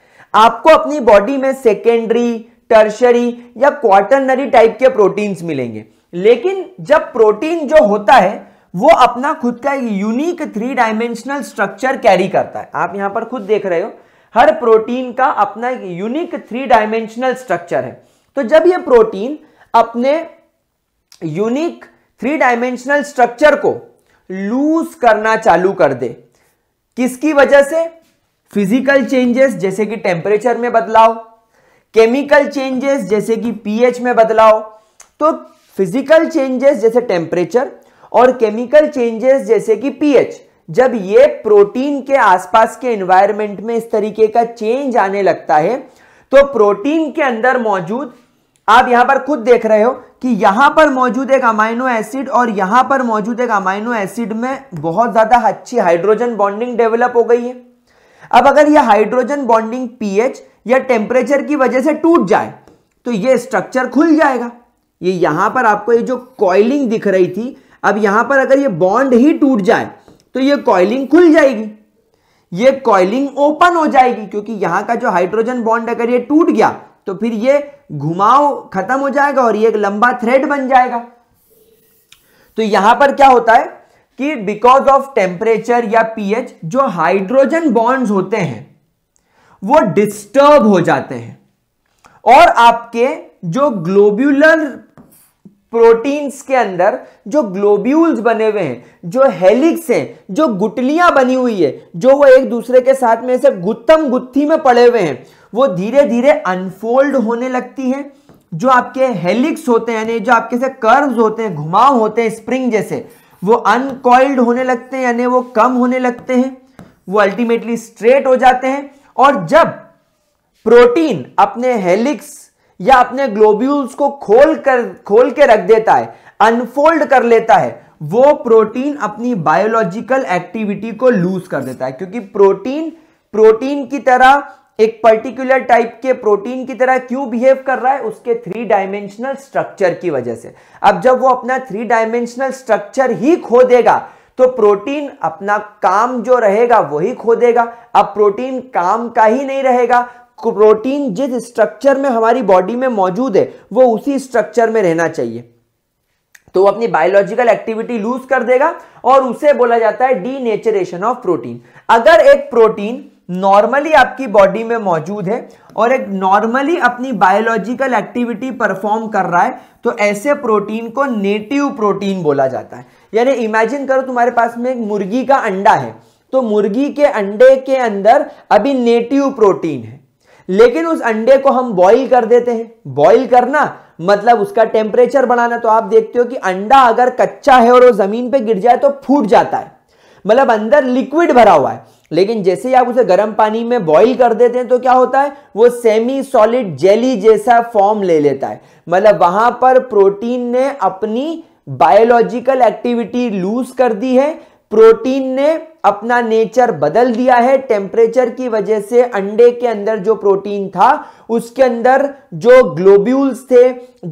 आपको अपनी बॉडी में सेकेंडरी टर्शरी या क्वार्टरनरी टाइप के प्रोटीन्स मिलेंगे लेकिन जब प्रोटीन जो होता है वो अपना खुद का एक unique three dimensional structure carry करता है आप यहां पर खुद देख रहे हो हर प्रोटीन का अपना एक यूनिक थ्री डायमेंशनल स्ट्रक्चर है तो जब ये प्रोटीन अपने यूनिक थ्री डायमेंशनल स्ट्रक्चर को लूज करना चालू कर दे किसकी वजह से फिजिकल चेंजेस जैसे कि टेम्परेचर में बदलाव केमिकल चेंजेस जैसे कि पीएच में बदलाव तो फिजिकल चेंजेस जैसे टेम्परेचर और केमिकल चेंजेस जैसे कि पीएच जब ये प्रोटीन के आसपास के एनवायरमेंट में इस तरीके का चेंज आने लगता है तो प्रोटीन के अंदर मौजूद आप यहां पर खुद देख रहे हो कि यहां पर मौजूद एक अमाइनो एसिड और यहां पर मौजूद एक अमाइनो एसिड में बहुत ज्यादा अच्छी हाइड्रोजन बॉन्डिंग डेवलप हो गई है अब अगर यह हाइड्रोजन बॉन्डिंग पीएच या टेम्परेचर की वजह से टूट जाए तो ये स्ट्रक्चर खुल जाएगा ये यहां पर आपको ये जो कॉइलिंग दिख रही थी अब यहां पर अगर ये बॉन्ड ही टूट जाए तो ये कॉइलिंग खुल जाएगी ये कॉइलिंग ओपन हो जाएगी क्योंकि यहां का जो हाइड्रोजन बॉन्ड अगर ये टूट गया तो फिर ये घुमाव खत्म हो जाएगा और ये एक लंबा थ्रेड बन जाएगा तो यहां पर क्या होता है कि बिकॉज ऑफ टेम्परेचर या पीएच जो हाइड्रोजन बॉन्ड्स होते हैं वो डिस्टर्ब हो जाते हैं और आपके जो ग्लोब्यूलर प्रोटीन्स के अंदर जो ग्लोब्यूल्स बने हुए हैं जो हेलिक्स हैं जो गुटलियां बनी हुई है जो वो एक दूसरे के साथ में ऐसे गुत्तम गुत्थी में पड़े हुए हैं वो धीरे धीरे अनफोल्ड होने लगती हैं जो आपके हेलिक्स होते हैं यानी जो आपके से कर्व्स होते हैं घुमाव होते हैं स्प्रिंग जैसे वो अनकॉइल्ड होने लगते हैं यानी वो कम होने लगते हैं वो अल्टीमेटली स्ट्रेट हो जाते हैं और जब प्रोटीन अपने हेलिक्स या अपने ग्लोब्यूल्स को खोल कर खोल के रख देता है अनफोल्ड कर लेता है वो प्रोटीन अपनी बायोलॉजिकल एक्टिविटी को लूज कर देता है क्योंकि प्रोटीन प्रोटीन की तरह एक पर्टिकुलर टाइप के प्रोटीन की तरह क्यों बिहेव कर रहा है उसके थ्री डायमेंशनल स्ट्रक्चर की वजह से अब जब वो अपना थ्री डायमेंशनल स्ट्रक्चर ही खो देगा तो प्रोटीन अपना काम जो रहेगा वही खो देगा अब प्रोटीन काम का ही नहीं रहेगा प्रोटीन जिस स्ट्रक्चर में हमारी बॉडी में मौजूद है वो उसी स्ट्रक्चर में रहना चाहिए तो वो अपनी बायोलॉजिकल एक्टिविटी लूज कर देगा और उसे बोला जाता है डी ऑफ प्रोटीन अगर एक प्रोटीन नॉर्मली आपकी बॉडी में मौजूद है और एक नॉर्मली अपनी बायोलॉजिकल एक्टिविटी परफॉर्म कर रहा है तो ऐसे प्रोटीन को नेटिव प्रोटीन बोला जाता है यानी इमेजिन करो तुम्हारे पास में एक मुर्गी का अंडा है तो मुर्गी के अंडे के अंदर अभी नेटिव प्रोटीन है लेकिन उस अंडे को हम बॉईल कर देते हैं बॉईल करना मतलब उसका टेम्परेचर बढ़ाना तो आप देखते हो कि अंडा अगर कच्चा है और वो जमीन पे गिर जाए तो फूट जाता है मतलब अंदर लिक्विड भरा हुआ है लेकिन जैसे ही आप उसे गर्म पानी में बॉईल कर देते हैं तो क्या होता है वो सेमी सॉलिड जेली जैसा फॉर्म ले लेता है मतलब वहां पर प्रोटीन ने अपनी बायोलॉजिकल एक्टिविटी लूज कर दी है प्रोटीन ने अपना नेचर बदल दिया है टेम्परेचर की वजह से अंडे के अंदर जो प्रोटीन था उसके अंदर जो ग्लोब्यूल्स थे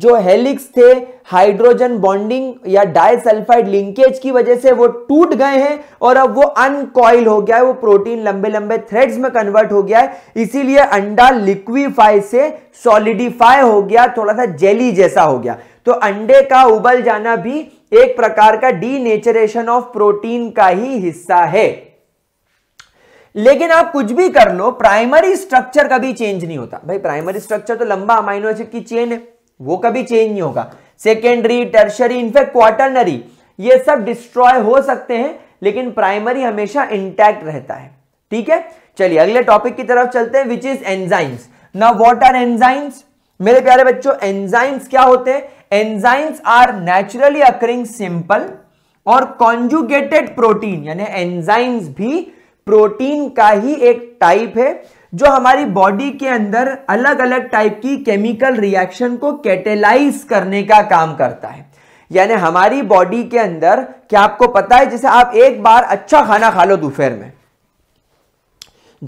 जो हेलिक्स थे हाइड्रोजन बॉन्डिंग या डायसल्फाइड लिंकेज की वजह से वो टूट गए हैं और अब वो अनकॉइल हो गया है वो प्रोटीन लंबे लंबे थ्रेड्स में कन्वर्ट हो गया है इसीलिए अंडा लिक्विफाई से सॉलिडिफाई हो गया थोड़ा सा जेली जैसा हो गया तो अंडे का उबल जाना भी एक प्रकार का डीनेचरेशन ऑफ प्रोटीन का ही हिस्सा है लेकिन आप कुछ भी कर लो प्राइमरी स्ट्रक्चर कभी चेंज नहीं होता भाई प्राइमरी स्ट्रक्चर तो लंबा अमाइनो एसिड की चेन है वो कभी चेंज नहीं होगा सेकेंडरी टर्शरी इनफैक्ट क्वार्टरनरी ये सब डिस्ट्रॉय हो सकते हैं लेकिन प्राइमरी हमेशा इंटैक्ट रहता है ठीक है चलिए अगले टॉपिक की तरफ चलते हैं विच इज एंजाइम्स ना वॉट आर एंजाइम्स मेरे प्यारे बच्चों एंजाइम्स क्या होते हैं enzymes are naturally occurring simple और कॉन्जुगेटेड प्रोटीन यानी एंजाइम्स भी प्रोटीन का ही एक टाइप है जो हमारी बॉडी के अंदर अलग अलग टाइप की केमिकल रिएक्शन को कैटेलाइज करने का काम करता है यानी हमारी बॉडी के अंदर क्या आपको पता है जैसे आप एक बार अच्छा खाना खा लो दोपहर में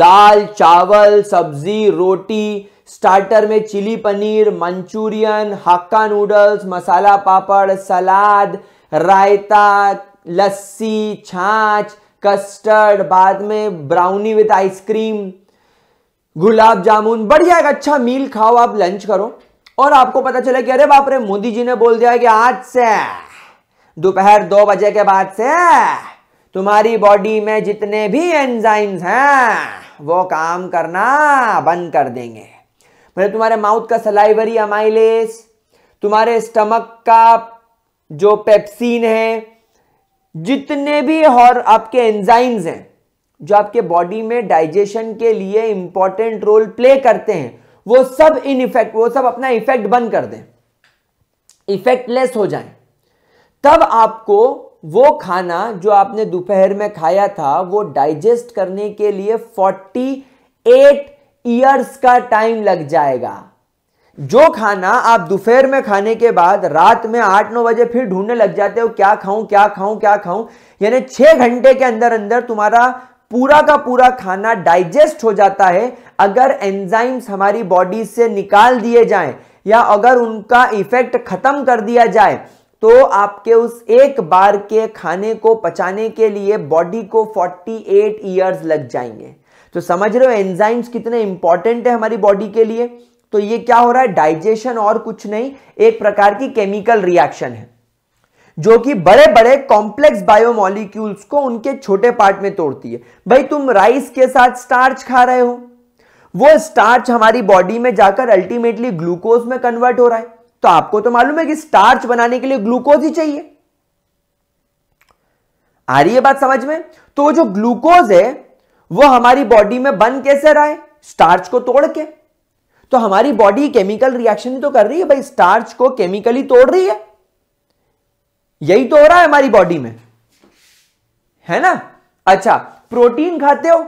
दाल चावल सब्जी रोटी स्टार्टर में chilli paneer Manchurian Hakka noodles masala papad सलाद रायता लस्सी छाछ कस्टर्ड बाद में brownie with ice cream gulab jamun बढ़िया एक अच्छा मील खाओ आप लंच करो और आपको पता चला कि अरे बाप रे मोदी जी ने बोल दिया कि आज से दोपहर दो बजे के बाद से तुम्हारी बॉडी में जितने भी एंजाइम्स हैं वो काम करना बंद कर देंगे मतलब तुम्हारे माउथ का सलाइवरी अमाइलेस तुम्हारे स्टमक का जो पेप्सिन है जितने भी और आपके एंजाइम्स हैं जो आपके बॉडी में डाइजेशन के लिए इंपॉर्टेंट रोल प्ले करते हैं वो सब इन इफेक्ट वो सब अपना इफेक्ट बंद कर दें इफेक्टलेस हो जाए तब आपको वो खाना जो आपने दोपहर में खाया था वो डाइजेस्ट करने के लिए 48 ईयर्स का टाइम लग जाएगा जो खाना आप दोपहर में खाने के बाद रात में आठ नौ बजे फिर ढूंढने लग जाते हो क्या खाऊं क्या खाऊं क्या खाऊं यानी छह घंटे के अंदर अंदर तुम्हारा पूरा का पूरा खाना डाइजेस्ट हो जाता है अगर एंजाइम्स हमारी बॉडी से निकाल दिए जाएं या अगर उनका इफेक्ट खत्म कर दिया जाए तो आपके उस एक बार के खाने को पचाने के लिए बॉडी को 48 इयर्स लग जाएंगे तो समझ रहे हो एंजाइम्स कितने इंपॉर्टेंट है हमारी बॉडी के लिए तो ये क्या हो रहा है डाइजेशन और कुछ नहीं एक प्रकार की केमिकल रिएक्शन है जो कि बड़े बड़े कॉम्प्लेक्स बायोमोलिक्यूल्स को उनके छोटे पार्ट में तोड़ती है भाई तुम राइस के साथ स्टार्च खा रहे हो वो स्टार्च हमारी बॉडी में जाकर अल्टीमेटली ग्लूकोज में कन्वर्ट हो रहा है तो आपको तो मालूम है कि स्टार्च बनाने के लिए ग्लूकोज ही चाहिए आ रही है बात समझ में तो जो ग्लूकोज है वो हमारी बॉडी में बन कैसे रहा है स्टार्च को तोड़ के तो हमारी बॉडी केमिकल रिएक्शन ही तो कर रही है भाई स्टार्च को केमिकली तोड़ रही है यही तो हो रहा है हमारी बॉडी में है ना अच्छा प्रोटीन खाते हो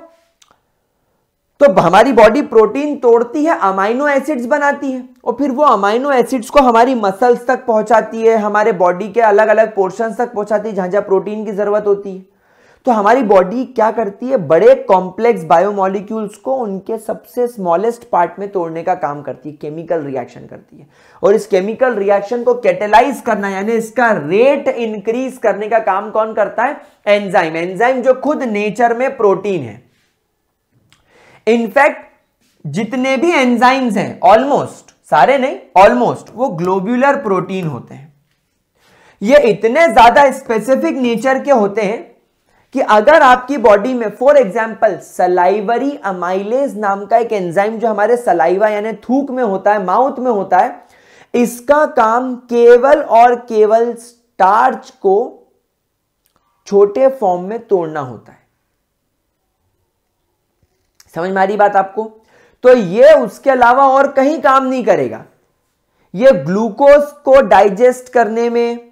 तो हमारी बॉडी प्रोटीन तोड़ती है अमाइनो एसिड्स बनाती है और फिर वो अमाइनो एसिड्स को हमारी मसल्स तक पहुंचाती है हमारे बॉडी के अलग अलग पोर्शन तक पहुंचाती है जहां जहां प्रोटीन की जरूरत होती है तो हमारी बॉडी क्या करती है बड़े कॉम्प्लेक्स बायोमोलिक्यूल्स को उनके सबसे स्मॉलेस्ट पार्ट में तोड़ने का काम करती है केमिकल रिएक्शन करती है और इस केमिकल रिएक्शन को कैटेलाइज करना यानी इसका रेट इंक्रीज करने का काम कौन करता है एंजाइम एंजाइम जो खुद नेचर में प्रोटीन है इनफैक्ट जितने भी एंजाइम्स हैं ऑलमोस्ट सारे नहीं ऑलमोस्ट वो ग्लोब्यूलर प्रोटीन होते हैं ये इतने ज्यादा स्पेसिफिक नेचर के होते हैं कि अगर आपकी बॉडी में फॉर एग्जाम्पल सलाइवरी अमाइलेज नाम का एक एंजाइम जो हमारे सलाइवा यानी थूक में होता है माउथ में होता है इसका काम केवल और केवल स्टार्च को छोटे फॉर्म में तोड़ना होता है समझ में आ रही बात आपको तो ये उसके अलावा और कहीं काम नहीं करेगा ये ग्लूकोज को डाइजेस्ट करने में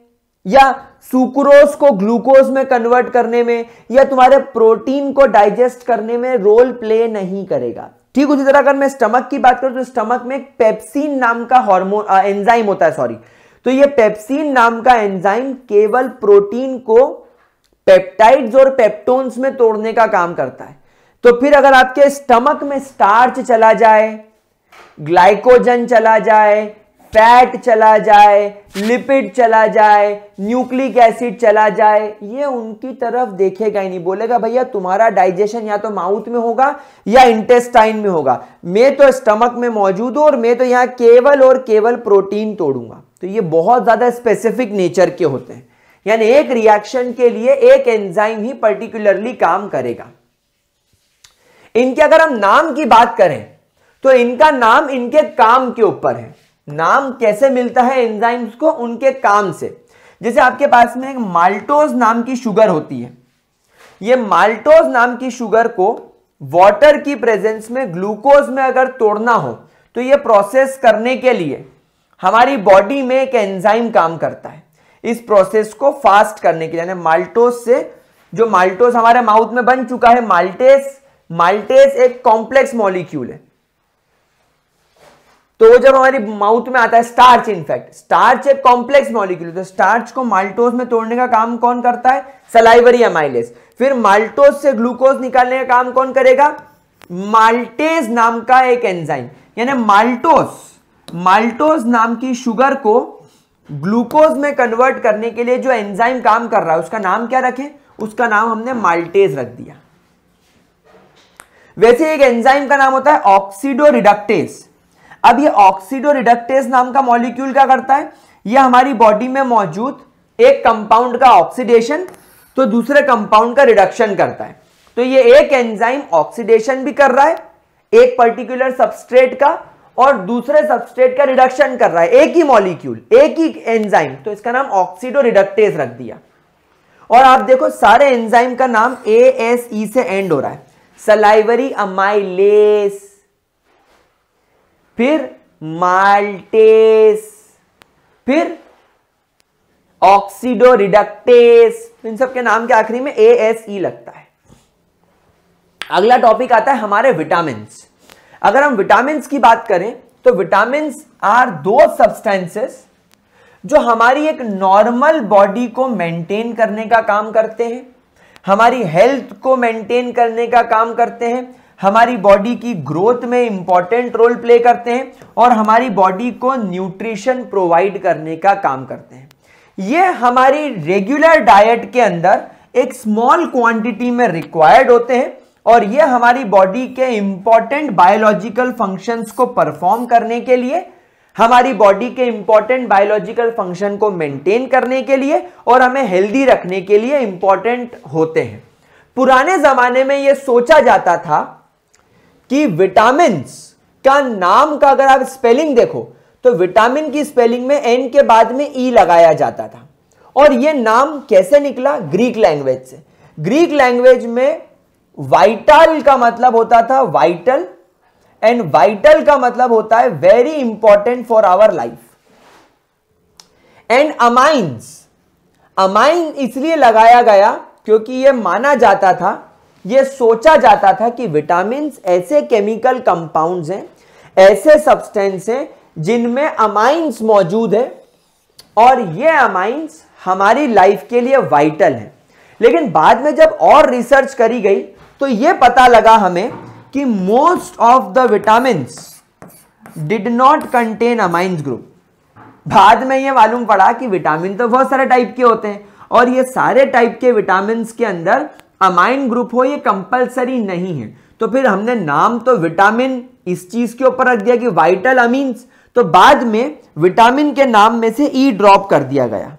या सुक्रोज को ग्लूकोज में कन्वर्ट करने में या तुम्हारे प्रोटीन को डाइजेस्ट करने में रोल प्ले नहीं करेगा ठीक उसी तरह अगर मैं स्टमक की बात करूं तो स्टमक में पेप्सिन नाम का हार्मोन एंजाइम होता है सॉरी तो ये पेप्सिन नाम का एंजाइम केवल प्रोटीन को पेप्टाइड्स और पेप्टोन्स में तोड़ने का काम करता है तो फिर अगर आपके स्टमक में स्टार्च चला जाए ग्लाइकोजन चला जाए फैट चला जाए लिपिड चला जाए न्यूक्लिक एसिड चला जाए ये उनकी तरफ देखेगा ही नहीं बोलेगा भैया तुम्हारा डाइजेशन या तो माउथ में होगा या इंटेस्टाइन में होगा मैं तो स्टमक में मौजूद हूं और मैं तो यहां केवल और केवल प्रोटीन तोड़ूंगा तो ये बहुत ज़्यादा स्पेसिफिक नेचर के होते हैं यानी एक रिएक्शन के लिए एक एंजाइम ही पर्टिकुलरली काम करेगा इनके अगर हम नाम की बात करें तो इनका नाम इनके काम के ऊपर है नाम कैसे मिलता है एंजाइम्स को उनके काम से जैसे आपके पास में एक माल्टोज नाम की शुगर होती है ये माल्टोज नाम की शुगर को वाटर की प्रेजेंस में ग्लूकोज में अगर तोड़ना हो तो ये प्रोसेस करने के लिए हमारी बॉडी में एक एंजाइम काम करता है इस प्रोसेस को फास्ट करने के लिए यानी माल्टोज से जो माल्टोज हमारे माउथ में बन चुका है माल्टेस माल्टेस एक कॉम्प्लेक्स मॉलिक्यूल है तो वो जब हमारी माउथ में आता है स्टार्च इनफैक्ट स्टार्च एक कॉम्प्लेक्स मॉलिक्यूल तो स्टार्च को माल्टोज में तोड़ने का काम कौन करता है सलाइवरी अमाइलेज फिर माल्टोज से ग्लूकोज निकालने का काम कौन करेगा माल्टेज नाम का एक एंजाइम यानी माल्टोस माल्टोज नाम की शुगर को ग्लूकोज में कन्वर्ट करने के लिए जो एंजाइम काम कर रहा है उसका नाम क्या रखें उसका नाम हमने माल्टेज रख दिया वैसे एक एंजाइम का नाम होता है ऑक्सीडो रिडक्टेज अब ये ऑक्सीडो रिडक्टेज नाम का मॉलिक्यूल क्या करता है ये हमारी बॉडी में मौजूद एक कंपाउंड का ऑक्सीडेशन तो दूसरे कंपाउंड का रिडक्शन करता है तो ये एक एंजाइम ऑक्सीडेशन भी कर रहा है एक पर्टिकुलर सबस्ट्रेट का और दूसरे सबस्ट्रेट का रिडक्शन कर रहा है एक ही मॉलिक्यूल एक ही एंजाइम तो इसका नाम ऑक्सीडो रिडक्टेज रख दिया और आप देखो सारे एंजाइम का नाम ए एस ई से एंड हो रहा है सलाइवरी अमाइलेस फिर माल्टेस फिर ऑक्सीडो रिडक्टेस तो इन सब के नाम के आखिरी में ए एस ई लगता है अगला टॉपिक आता है हमारे विटामिन अगर हम विटामिन की बात करें तो विटामिन आर दो सब्सटेंसेस जो हमारी एक नॉर्मल बॉडी को मेंटेन करने का काम करते हैं हमारी हेल्थ को मेंटेन करने का काम करते हैं हमारी बॉडी की ग्रोथ में इंपॉर्टेंट रोल प्ले करते हैं और हमारी बॉडी को न्यूट्रिशन प्रोवाइड करने का काम करते हैं ये हमारी रेगुलर डाइट के अंदर एक स्मॉल क्वांटिटी में रिक्वायर्ड होते हैं और ये हमारी बॉडी के इंपॉर्टेंट बायोलॉजिकल फंक्शंस को परफॉर्म करने के लिए हमारी बॉडी के इंपॉर्टेंट बायोलॉजिकल फंक्शन को मेंटेन करने के लिए और हमें हेल्दी रखने के लिए इंपॉर्टेंट होते हैं पुराने जमाने में यह सोचा जाता था कि विटामिन का नाम का अगर आप स्पेलिंग देखो तो विटामिन की स्पेलिंग में एन के बाद में ई e लगाया जाता था और यह नाम कैसे निकला ग्रीक लैंग्वेज से ग्रीक लैंग्वेज में वाइटल का मतलब होता था वाइटल एंड वाइटल का मतलब होता है very important for our life and amines amine इसलिए लगाया गया क्योंकि यह माना जाता था ये सोचा जाता था कि विटामिन ऐसे केमिकल कंपाउंड्स हैं ऐसे सब्सटेंस हैं जिनमें अमाइंस मौजूद है और ये अमाइंस हमारी लाइफ के लिए वाइटल हैं लेकिन बाद में जब और रिसर्च करी गई तो ये पता लगा हमें कि most of the vitamin did not contain amines group बाद में ये मालूम पड़ा कि विटामिन तो बहुत सारे टाइप के होते हैं और ये सारे टाइप के विटामिन के अंदर अमाइन ग्रुप हो ये कंपलसरी नहीं है तो फिर हमने नाम तो विटामिन इस चीज के ऊपर रख दिया कि वाइटल अमीन्स तो बाद में विटामिन के नाम में से ई e ड्रॉप कर दिया गया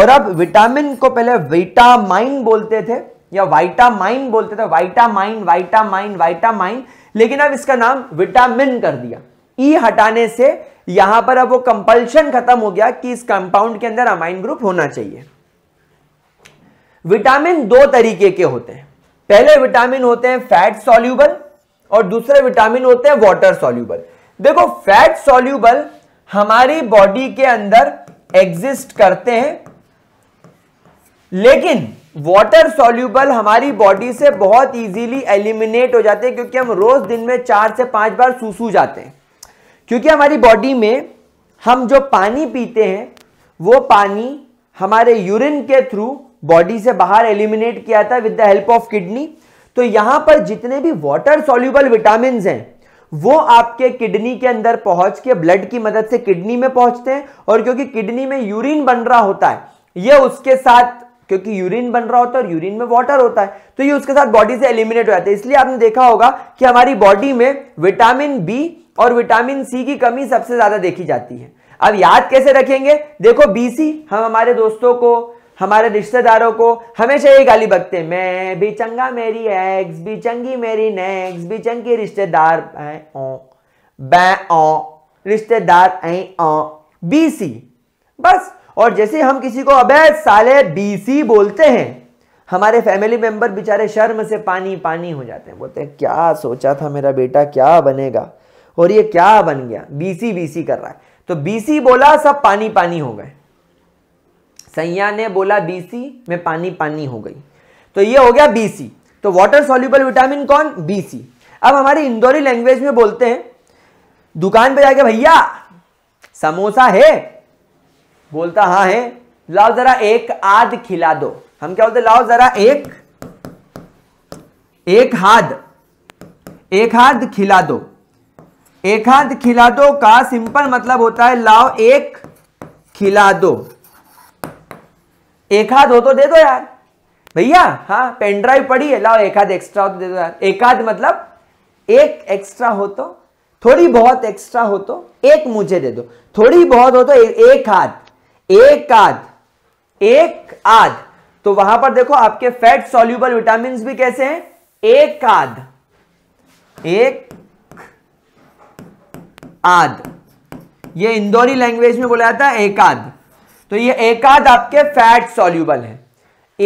और अब विटामिन को पहले विटामाइन बोलते थे या वाइटामाइन बोलते थे वाइटामाइन वाइटामाइन वाइटामाइन लेकिन अब इसका नाम विटामिन कर दिया ई e हटाने से यहां पर अब वो कंपल्शन खत्म हो गया कि इस कंपाउंड के अंदर अमाइन ग्रुप होना चाहिए विटामिन दो तरीके के होते हैं पहले विटामिन होते हैं फैट सॉल्यूबल और दूसरे विटामिन होते हैं वाटर सॉल्यूबल देखो फैट सॉल्यूबल हमारी बॉडी के अंदर एग्जिस्ट करते हैं लेकिन वाटर सॉल्यूबल हमारी बॉडी से बहुत इजीली एलिमिनेट हो जाते हैं क्योंकि हम रोज दिन में चार से पांच बार सूसू जाते हैं क्योंकि हमारी बॉडी में हम जो पानी पीते हैं वो पानी हमारे यूरिन के थ्रू बॉडी से बाहर एलिमिनेट किया था with the help of kidney तो यहां पर जितने भी वाटर सोल्यूबल विटामिन हैं वो आपके किडनी के अंदर पहुंच के ब्लड की मदद से किडनी में पहुंचते हैं और क्योंकि किडनी में यूरिन बन रहा होता है ये उसके साथ क्योंकि यूरिन बन रहा होता है और यूरिन में वाटर होता है तो ये उसके साथ बॉडी से एलिमिनेट हो जाता है इसलिए आपने देखा होगा कि हमारी बॉडी में विटामिन बी और विटामिन सी की कमी सबसे ज्यादा देखी जाती है अब याद कैसे रखेंगे देखो बीसी हम हमारे दोस्तों को हमारे रिश्तेदारों को हमेशा ये गाली बकते मैं भी चंगा मेरी एक्स भी चंगी मेरी नेक्स भी चंगी रिश्तेदार ओ रिश्तेदार बी सी बस और जैसे हम किसी को अबे साले बी सी बोलते हैं हमारे फैमिली मेंबर बेचारे शर्म से पानी पानी हो जाते हैं बोलते हैं क्या सोचा था मेरा बेटा क्या बनेगा और ये क्या बन गया बीसी बीसी कर रहा है तो बीसी बोला सब पानी पानी हो गए सैया ने बोला बीसी में पानी पानी हो गई तो ये हो गया बीसी तो वाटर सोल्यूबल विटामिन कौन बीसी अब हमारी इंदौरी लैंग्वेज में बोलते हैं दुकान पे जाके भैया समोसा है बोलता हाँ है लाओ जरा एक आध खिला दो हम क्या बोलते लाओ जरा एक एक हाथ एक हाथ खिला दो एक हाथ खिला दो का सिंपल मतलब होता है लाओ एक खिला दो एक आध हो तो दे दो यार भैया हाँ पेनड्राइव पड़ी है लाओ एक आध एक्स्ट्रा हो तो दे दो यार एक आध मतलब एक एक्स्ट्रा हो तो थोड़ी बहुत एक्स्ट्रा हो तो एक मुझे दे दो थोड़ी बहुत हो तो एक आध एक आध एक आध तो वहां पर देखो आपके फैट सॉल्यूबल विटामिन भी कैसे हैं एक आध एक आध ये इंदौरी लैंग्वेज में बोला जाता है एक आध तो ये एकाद आपके फैट सॉल्यूबल है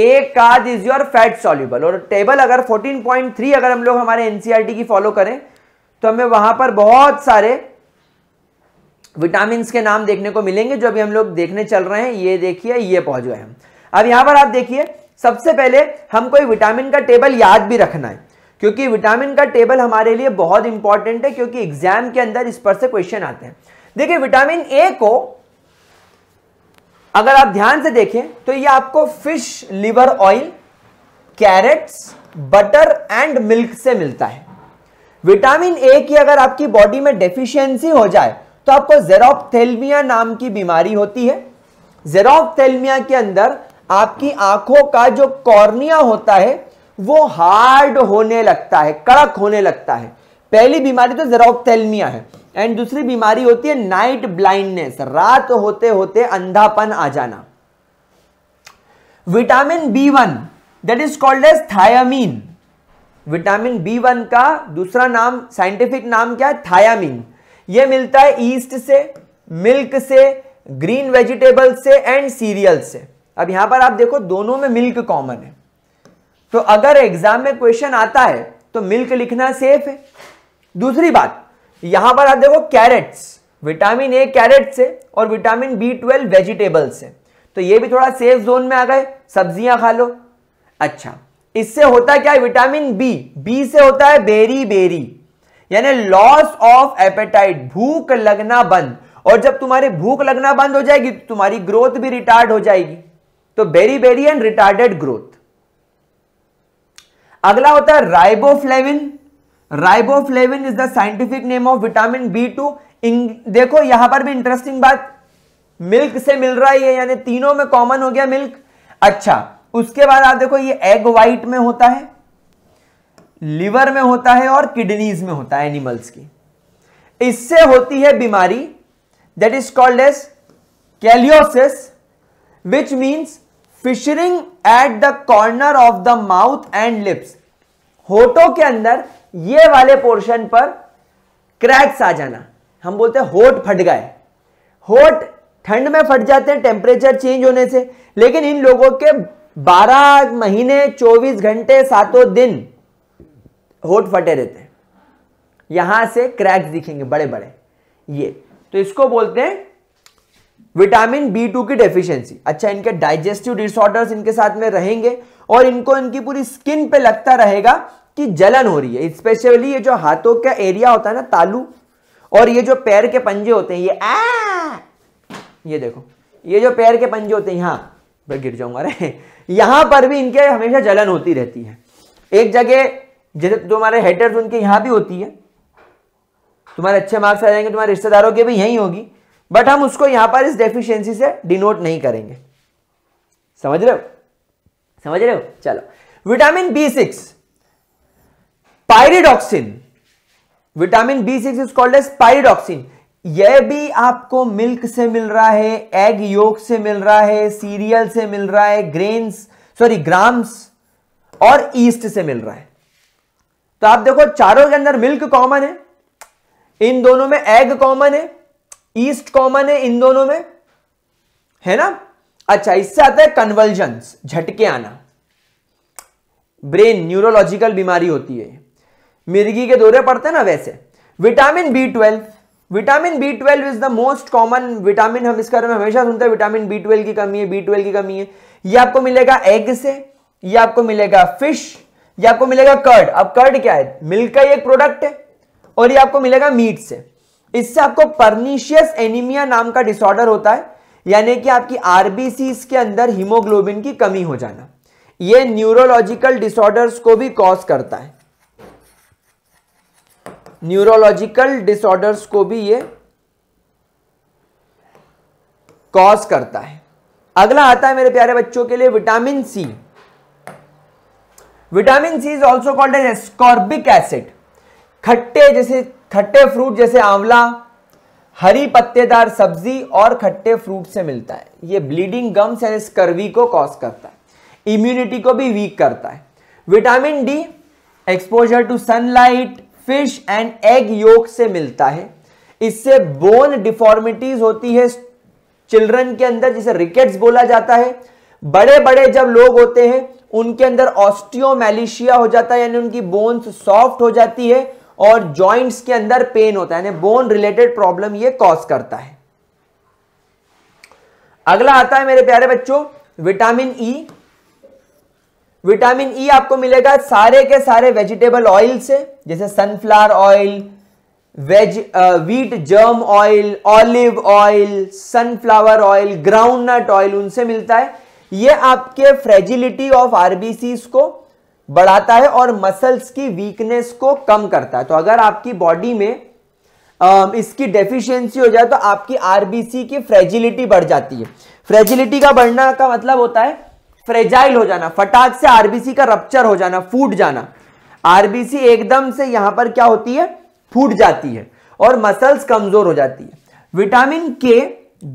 एक आध इज योर फैट सॉल्यूबल और टेबल अगर 14.3 अगर हम लोग हमारे एनसीआरटी e की फॉलो करें तो हमें वहां पर बहुत सारे विटामिन के नाम देखने को मिलेंगे जो अभी हम लोग देखने चल रहे हैं ये देखिए ये गए हम अब यहां पर आप देखिए सबसे पहले हमको विटामिन का टेबल याद भी रखना है क्योंकि विटामिन का टेबल हमारे लिए बहुत इंपॉर्टेंट है क्योंकि एग्जाम के अंदर इस पर से क्वेश्चन आते हैं देखिए विटामिन ए को अगर आप ध्यान से देखें तो ये आपको fish liver oil carrots butter and milk से मिलता है विटामिन ए की अगर आपकी बॉडी में डेफिशिएंसी हो जाए तो आपको जेरोप्थेलमिया नाम की बीमारी होती है जेरोप्थेलमिया के अंदर आपकी आंखों का जो कॉर्निया होता है वो हार्ड होने लगता है कड़क होने लगता है पहली बीमारी तो जेरोप्थेलमिया है एंड दूसरी बीमारी होती है नाइट ब्लाइंडनेस रात होते होते अंधापन आ जाना vitamin B one that is called as thiamine vitamin B one का दूसरा नाम साइंटिफिक नाम क्या है थायामीन ये मिलता है ईस्ट से मिल्क से ग्रीन वेजिटेबल से एंड सीरियल से अब यहां पर आप देखो दोनों में मिल्क कॉमन है तो अगर एग्जाम में क्वेश्चन आता है तो मिल्क लिखना सेफ है दूसरी बात यहां पर आप देखो कैरेट्स विटामिन ए कैरेट से और विटामिन बी ट्वेल्व वेजिटेबल से तो ये भी थोड़ा सेफ जोन में आ गए सब्जियां खा लो अच्छा इससे होता क्या है विटामिन बी बी से होता है बेरी बेरी यानी लॉस ऑफ एपेटाइट भूख लगना बंद और जब तुम्हारी भूख लगना बंद हो जाएगी तो तुम्हारी ग्रोथ भी रिटार्ड हो जाएगी तो beriberi and retarded growth अगला होता है riboflavin riboflavin is the scientific name of vitamin B two देखो यहां पर भी इंटरेस्टिंग बात मिल्क से मिल रहा है यानी तीनों में कॉमन हो गया मिल्क अच्छा उसके बाद आप देखो ये एग वाइट में होता है लिवर में होता है और किडनीज में होता है एनिमल्स की इससे होती है बीमारी that is called as cheilosis which means fissuring at the corner of the mouth and lips होटो के अंदर ये वाले पोर्शन पर क्रैक्स आ जाना हम बोलते हैं होठ फट गए होट ठंड में फट जाते हैं टेम्परेचर चेंज होने से लेकिन इन लोगों के 12 महीने 24 घंटे सातों दिन होठ फटे रहते हैं यहां से क्रैक्स दिखेंगे बड़े बड़े ये तो इसको बोलते हैं विटामिन बी टू की डेफिशिएंसी अच्छा इनके डाइजेस्टिव डिसऑर्डर्स इनके साथ में रहेंगे और इनको इनकी पूरी स्किन पे लगता रहेगा कि जलन हो रही है स्पेशली ये जो हाथों का एरिया होता है ना तालू और ये जो पैर के पंजे होते हैं ये आ ये देखो ये जो पैर के पंजे होते हैं यहां पर गिर जाऊंगा अरे यहां पर भी इनके हमेशा जलन होती रहती है एक जगह जैसे तुम्हारे हेटर्स उनके यहां भी होती है तुम्हारे अच्छे मार्क्स आ जाएंगे तुम्हारे रिश्तेदारों के भी यहीं होगी बट हम उसको यहां पर इस डेफिशिएंसी से डिनोट नहीं करेंगे समझ रहे हो समझ रहे हो चलो vitamin B six pyridoxine vitamin B six is called as pyridoxine यह भी आपको मिल्क से मिल रहा है एग योग से मिल रहा है सीरियल से मिल रहा है ग्रेन्स सॉरी ग्राम्स और ईस्ट से मिल रहा है तो आप देखो चारों के अंदर मिल्क कॉमन है इन दोनों में एग कॉमन है ईस्ट कॉमन है इन दोनों में है ना अच्छा इससे आता है कन्वर्जन झटके आना ब्रेन न्यूरोलॉजिकल बीमारी होती है मिर्गी के दौरे पड़ते हैं ना वैसे vitamin B twelve vitamin B twelve is the most common vitamin हम इसके बारे में हमेशा सुनते हैं विटामिन बी ट्वेल्व की कमी है बी ट्वेल्व की कमी है ये आपको मिलेगा एग से ये आपको मिलेगा फिश ये आपको मिलेगा कर्ड अब कर्ड क्या है मिल्क का ही एक प्रोडक्ट है और ये आपको मिलेगा मीट से इससे आपको परनीशियस एनीमिया नाम का डिसऑर्डर होता है यानी कि आपकी आरबीसी के अंदर हीमोग्लोबिन की कमी हो जाना ये न्यूरोलॉजिकल डिसऑर्डर्स को भी कॉज करता है न्यूरोलॉजिकल डिसऑर्डर्स को भी ये कॉज करता है अगला आता है मेरे प्यारे बच्चों के लिए vitamin C vitamin C is also called as ascorbic acid खट्टे जैसे खट्टे फ्रूट जैसे आंवला हरी पत्तेदार सब्जी और खट्टे फ्रूट से मिलता है ये ब्लीडिंग गम्स एंड स्कर्वी को कॉज करता है इम्यूनिटी को भी वीक करता है vitamin D exposure to sunlight fish and egg yolk से मिलता है इससे बोन डिफॉर्मिटीज होती है चिल्ड्रन के अंदर जिसे रिकेट्स बोला जाता है बड़े बड़े जब लोग होते हैं उनके अंदर ऑस्टियोमैलिशिया हो जाता है यानी उनकी बोन्स सॉफ्ट हो जाती है और जॉइंट्स के अंदर पेन होता है यानी बोन रिलेटेड प्रॉब्लम ये कॉज करता है अगला आता है मेरे प्यारे बच्चों vitamin E e, vitamin E e आपको मिलेगा सारे के सारे वेजिटेबल ऑयल से जैसे sunflower oil veg wheat germ oil olive oil sunflower oil groundnut oil उनसे मिलता है ये आपके फ्रेजिलिटी ऑफ आरबीसी को बढ़ाता है और मसल्स की वीकनेस को कम करता है तो अगर आपकी बॉडी में इसकी डेफिशिएंसी हो जाए तो आपकी आरबीसी की फ्रेजिलिटी बढ़ जाती है फ्रेजिलिटी का बढ़ना का मतलब होता है फ्रेजाइल हो जाना फटाक से आरबीसी का रप्चर हो जाना फूट जाना आरबीसी एकदम से यहां पर क्या होती है फूट जाती है और मसल्स कमजोर हो जाती है विटामिन के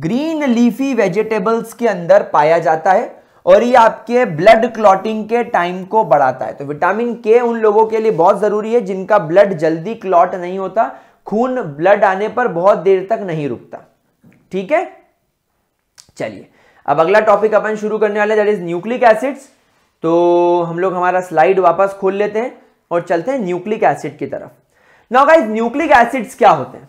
ग्रीन लीफी वेजिटेबल्स के अंदर पाया जाता है और ये आपके ब्लड क्लॉटिंग के टाइम को बढ़ाता है तो विटामिन के उन लोगों के लिए बहुत ज़रूरी है जिनका ब्लड जल्दी क्लॉट नहीं होता खून ब्लड आने पर बहुत देर तक नहीं रुकता ठीक है चलिए अब अगला टॉपिक अपन शुरू करने वाले दैट इज न्यूक्लिक एसिड्स तो हम लोग हमारा स्लाइड वापस खोल लेते हैं और चलते हैं न्यूक्लिक एसिड की तरफ नाउ गाइस न्यूक्लिक एसिड्स क्या होते हैं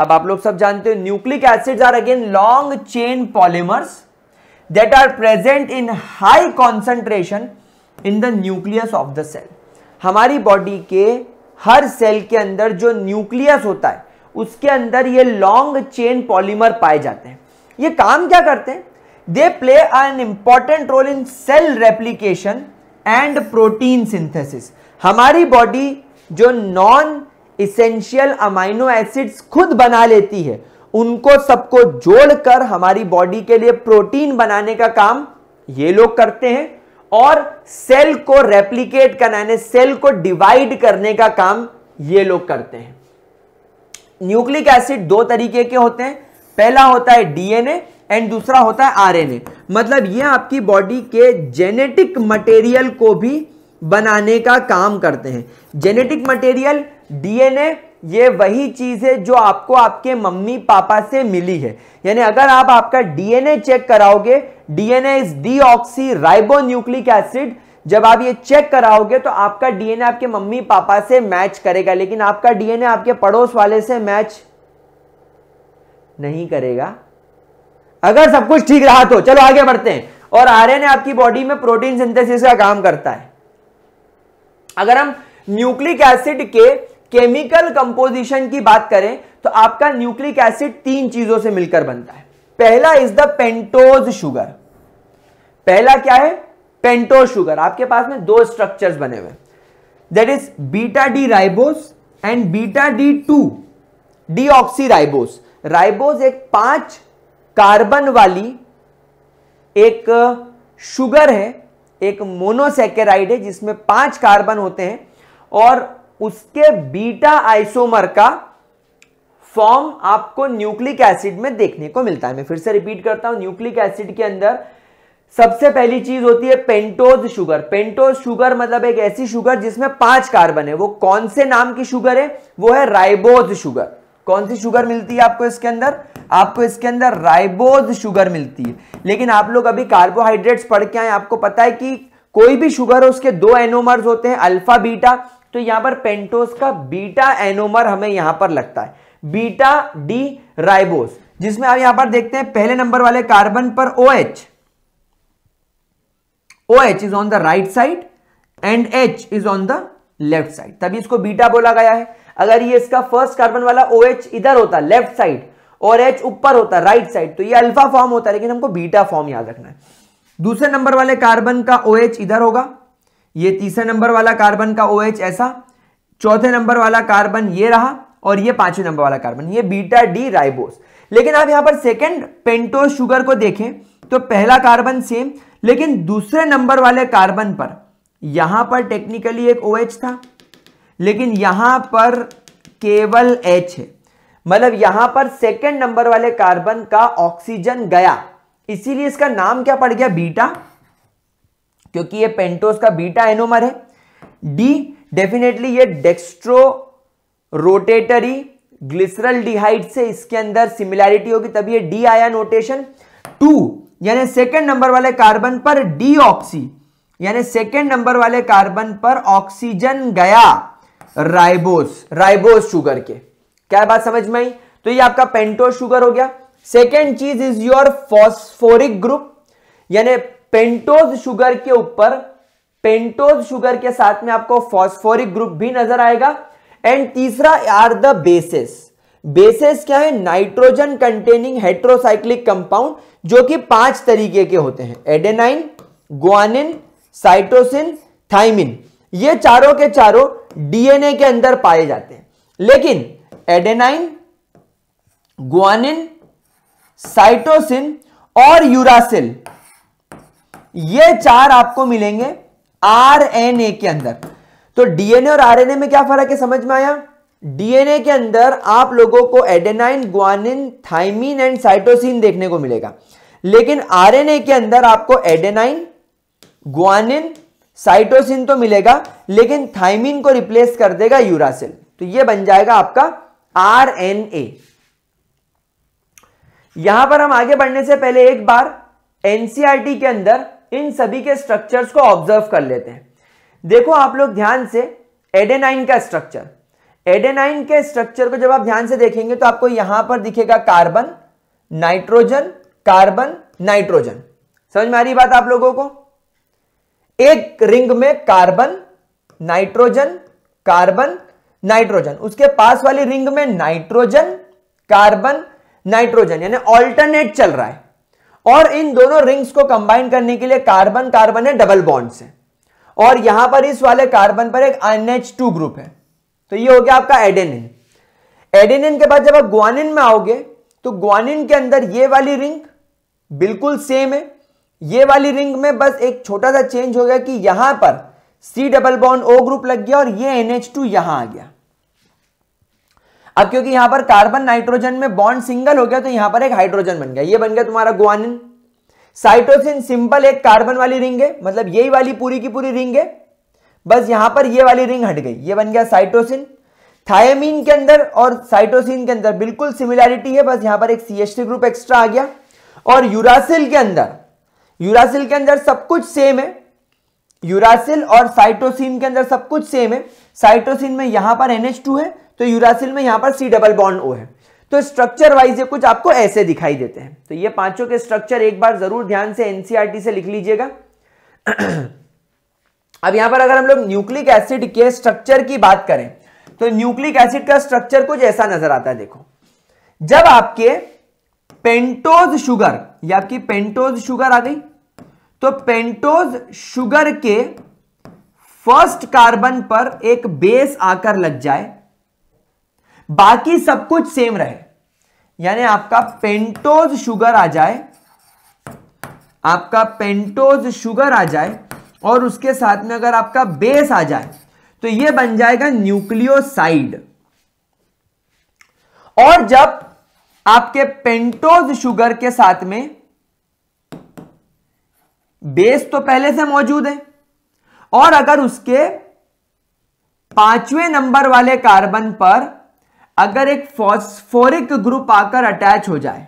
अब आप लोग सब जानते हो nucleic acids are again long chain polymers that are present in high concentration in the nucleus of the cell हमारी बॉडी के हर सेल के अंदर जो न्यूक्लियस होता है उसके अंदर ये लॉन्ग चेन पॉलीमर पाए जाते हैं ये काम क्या करते हैं they play an important role in cell replication and protein synthesis हमारी बॉडी जो नॉन इसेंशियल अमाइनो एसिड्स खुद बना लेती है उनको सबको जोड़कर हमारी बॉडी के लिए प्रोटीन बनाने का काम ये लोग करते हैं और सेल को रेप्लीकेट कराने सेल को डिवाइड करने का काम ये लोग करते हैं न्यूक्लिक एसिड दो तरीके के होते हैं पहला होता है डीएनए एंड दूसरा होता है आरएनए मतलब ये आपकी बॉडी के जेनेटिक मटेरियल को भी बनाने का काम करते हैं जेनेटिक मटेरियल डीएनए ये वही चीज है जो आपको आपके मम्मी पापा से मिली है यानी अगर आप आपका डीएनए चेक कराओगे DNA is oxy ribonucleic acid जब आप ये चेक कराओगे तो आपका डीएनए आपके मम्मी पापा से मैच करेगा लेकिन आपका डीएनए आपके पड़ोस वाले से मैच नहीं करेगा अगर सब कुछ ठीक रहा तो चलो आगे बढ़ते हैं और आरएनए आपकी बॉडी में प्रोटीन सिंथेसिस का काम करता है अगर हम न्यूक्लिक एसिड के केमिकल कंपोजिशन की बात करें तो आपका न्यूक्लिक एसिड तीन चीजों से मिलकर बनता है पहला इज द पेंटोज शुगर पहला क्या है पेंटोज शुगर आपके पास में दो स्ट्रक्चर्स बने हुए that is beta D ribose and beta D two deoxyribose ribose एक पांच कार्बन वाली एक शुगर है एक मोनोसेकेराइड है जिसमें पांच कार्बन होते हैं और उसके बीटा आइसोमर का फॉर्म आपको न्यूक्लिक एसिड में देखने को मिलता है मैं फिर से रिपीट करता हूं न्यूक्लिक एसिड के अंदर सबसे पहली चीज होती है पेंटोज शुगर पेंटोज शुगर मतलब एक ऐसी शुगर जिसमें पांच कार्बन है वो कौन से नाम की शुगर है वो है राइबोज शुगर कौन सी शुगर मिलती है आपको इसके अंदर आपको इसके अंदर राइबोज शुगर मिलती है लेकिन आप लोग अभी कार्बोहाइड्रेट्स पढ़ के आए आपको पता है कि कोई भी शुगर हो उसके दो एनोमर्स होते हैं अल्फा बीटा तो यहां पर पेंटोस का बीटा एनोमर हमें यहां पर लगता है बीटा डी राइबोस जिसमें आप यहां पर देखते हैं पहले नंबर वाले कार्बन पर O H O H is on the right side and H is on the left side तभी इसको बीटा बोला गया है अगर ये इसका फर्स्ट कार्बन वाला ओ OH इधर होता लेफ्ट साइड और एच ऊपर होता राइट साइड तो ये अल्फा फॉर्म होता लेकिन हमको बीटा फॉर्म याद रखना है दूसरे नंबर वाले कार्बन का ओ OH इधर होगा ये तीसरे नंबर वाला कार्बन का ओ OH ऐसा चौथे नंबर वाला कार्बन ये रहा और ये पांचवें नंबर वाला कार्बन ये बीटा डी राइबोस लेकिन आप यहां पर सेकेंड पेंटो शुगर को देखें तो पहला कार्बन सेम लेकिन दूसरे नंबर वाले कार्बन पर यहां पर टेक्निकली एक ओ OH था लेकिन यहां पर केवल एच है मतलब यहां पर सेकेंड नंबर वाले कार्बन का ऑक्सीजन गया इसीलिए इसका नाम क्या पड़ गया बीटा क्योंकि ये पेंटोस का बीटा एनोमर है डी डेफिनेटली ये डेक्स्ट्रो रोटेटरी ग्लिसरल डिहाइड से इसके अंदर सिमिलैरिटी होगी तभी ये डी आया नोटेशन टू यानी सेकेंड नंबर वाले कार्बन पर डी ऑक्सी यानी सेकेंड नंबर वाले कार्बन पर ऑक्सीजन गया राइबोस राइबोस शुगर के क्या बात समझ में आई तो ये आपका पेंटोस शुगर हो गया सेकेंड चीज इज योर फॉस्फोरिक ग्रुप यानी पेंटोज शुगर के ऊपर पेंटोज शुगर के साथ में आपको फॉस्फोरिक ग्रुप भी नजर आएगा एंड तीसरा आर द बेसिस बेसिस क्या है नाइट्रोजन कंटेनिंग हेट्रोसाइक्लिक कंपाउंड जो कि पांच तरीके के होते हैं एडेनाइन ग्वानिन साइटोसिन थाइमिन ये चारों के चारों डीएनए के अंदर पाए जाते हैं लेकिन एडेनाइन ग्वानिन साइटोसिन और यूरासिल ये चार आपको मिलेंगे आरएनए के अंदर तो डीएनए और आरएनए में क्या फर्क है समझ में आया डीएनए के अंदर आप लोगों को adenine guanine thymine and cytosine देखने को मिलेगा लेकिन आरएनए के अंदर आपको एडेनाइन ग्वानिन साइटोसिन तो मिलेगा लेकिन थाइमिन को रिप्लेस कर देगा यूरासिल तो ये बन जाएगा आपका आर एन ए यहां पर हम आगे बढ़ने से पहले एक बार एनसीआरटी के अंदर इन सभी के स्ट्रक्चर्स को ऑब्जर्व कर लेते हैं देखो आप लोग ध्यान से एडेनाइन का स्ट्रक्चर एडेनाइन के स्ट्रक्चर को जब आप ध्यान से देखेंगे तो आपको यहां पर दिखेगा कार्बन नाइट्रोजन कार्बन नाइट्रोजन समझ में आ रही बात आप लोगों को एक रिंग में कार्बन नाइट्रोजन कार्बन नाइट्रोजन उसके पास वाली रिंग में नाइट्रोजन कार्बन नाइट्रोजन यानी ऑल्टरनेट चल रहा है और इन दोनों रिंग्स को कंबाइन करने के लिए कार्बन कार्बन है डबल बॉन्ड से और यहां पर इस वाले कार्बन पर एक टू ग्रुप है तो ये हो गया आपका एडेनिन एडेनिन के बाद जब आप ग्वानिन में आओगे तो ग्वानिन के अंदर ये वाली रिंग बिल्कुल सेम है ये वाली रिंग में बस एक छोटा सा चेंज हो गया कि यहां पर C double bond O group लग गया और ये एनएच टू यहां आ गया अब क्योंकि यहां पर कार्बन नाइट्रोजन में बॉन्ड सिंगल हो गया तो यहां पर एक हाइड्रोजन बन गया ये बन गया तुम्हारा गुआनिन साइटोसिन सिंपल एक कार्बन वाली रिंग है मतलब यही वाली पूरी की पूरी रिंग है बस यहां पर ये वाली रिंग हट गई ये बन गया साइटोसिन थायमीन के अंदर और साइटोसिन के अंदर बिल्कुल सिमिलैरिटी है बस यहां पर एक सी ग्रुप एक्स्ट्रा आ गया और यूरासिल के अंदर यूरासिल के अंदर सब कुछ सेम है यूरासिल और साइटोसिन के अंदर सब कुछ सेम है साइटोसिन में यहां पर टू है तो यूरासिल में यहां पर सी डबल बॉन्ड ओ है तो स्ट्रक्चर वाइज ये कुछ आपको ऐसे दिखाई देते हैं तो ये पांचों के स्ट्रक्चर एक बार जरूर ध्यान से एनसीईआरटी से लिख लीजिएगा [CLEARS THROAT] अब यहां पर अगर हम लोग न्यूक्लिक एसिड के स्ट्रक्चर की बात करें तो न्यूक्लिक एसिड का स्ट्रक्चर कुछ ऐसा नजर आता है देखो जब आपके पेंटोज शुगर या आपकी पेंटोज शुगर आ गई तो पेंटोज शुगर के फर्स्ट कार्बन पर एक बेस आकर लग जाए बाकी सब कुछ सेम रहे यानी आपका पेंटोज शुगर आ जाए आपका पेंटोज शुगर आ जाए और उसके साथ में अगर आपका बेस आ जाए तो ये बन जाएगा न्यूक्लियोसाइड और जब आपके पेंटोज शुगर के साथ में बेस तो पहले से मौजूद है और अगर उसके पांचवें नंबर वाले कार्बन पर अगर एक फॉस्फोरिक ग्रुप आकर अटैच हो जाए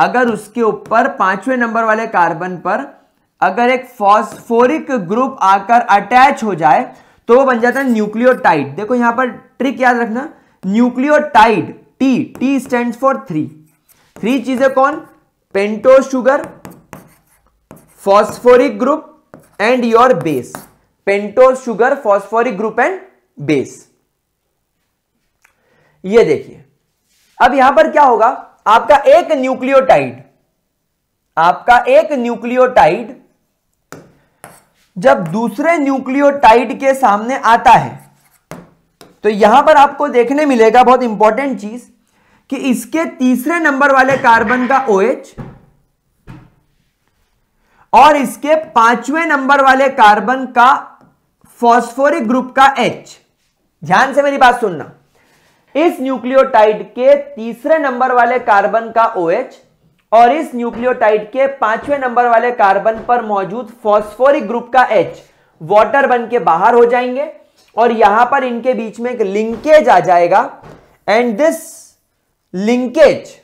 अगर उसके ऊपर पांचवें नंबर वाले कार्बन पर अगर एक फॉस्फोरिक ग्रुप आकर अटैच हो जाए तो वो बन जाता है न्यूक्लियोटाइड देखो यहां पर ट्रिक याद रखना nucleotide T T stand for three three चीजें कौन pentose sugar phosphoric group and your base pentose sugar phosphoric group and base ये देखिए अब यहां पर क्या होगा आपका एक न्यूक्लियोटाइड आपका एक न्यूक्लियोटाइड जब दूसरे न्यूक्लियोटाइड के सामने आता है तो यहां पर आपको देखने मिलेगा बहुत इंपॉर्टेंट चीज कि इसके तीसरे नंबर वाले कार्बन का OH और इसके पांचवें नंबर वाले कार्बन का फॉस्फोरिक ग्रुप का एच ध्यान से मेरी बात सुनना इस न्यूक्लियोटाइड के तीसरे नंबर वाले कार्बन का ओ OH और इस न्यूक्लियोटाइड के पांचवें नंबर वाले कार्बन पर मौजूद फॉस्फोरिक ग्रुप का एच वाटर बन के बाहर हो जाएंगे और यहां पर इनके बीच में एक लिंकेज आ जाएगा and this linkage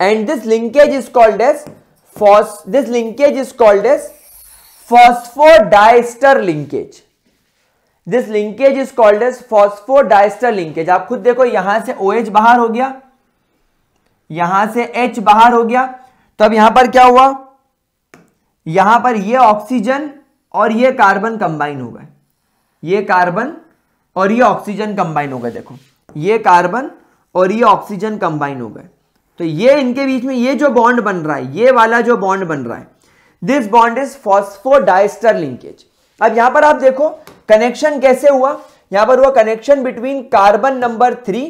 and this linkage is called as Phos this linkage is called as phosphodiester linkage. This linkage is called as phosphodiester linkage आप खुद देखो यहां से ओ OH बाहर हो गया यहां से H बाहर हो गया तो अब यहां पर क्या हुआ यहां पर ये ऑक्सीजन और ये कार्बन कंबाइन हो गए ये कार्बन और ये ऑक्सीजन कंबाइन हो गए देखो ये कार्बन और ये ऑक्सीजन कंबाइन हो गए तो ये इनके बीच में ये जो बॉन्ड बन रहा है ये वाला जो बॉन्ड बन रहा है this bond is phosphodiester linkage अब यहां पर आप देखो कनेक्शन कैसे हुआ यहां पर हुआ connection between carbon number three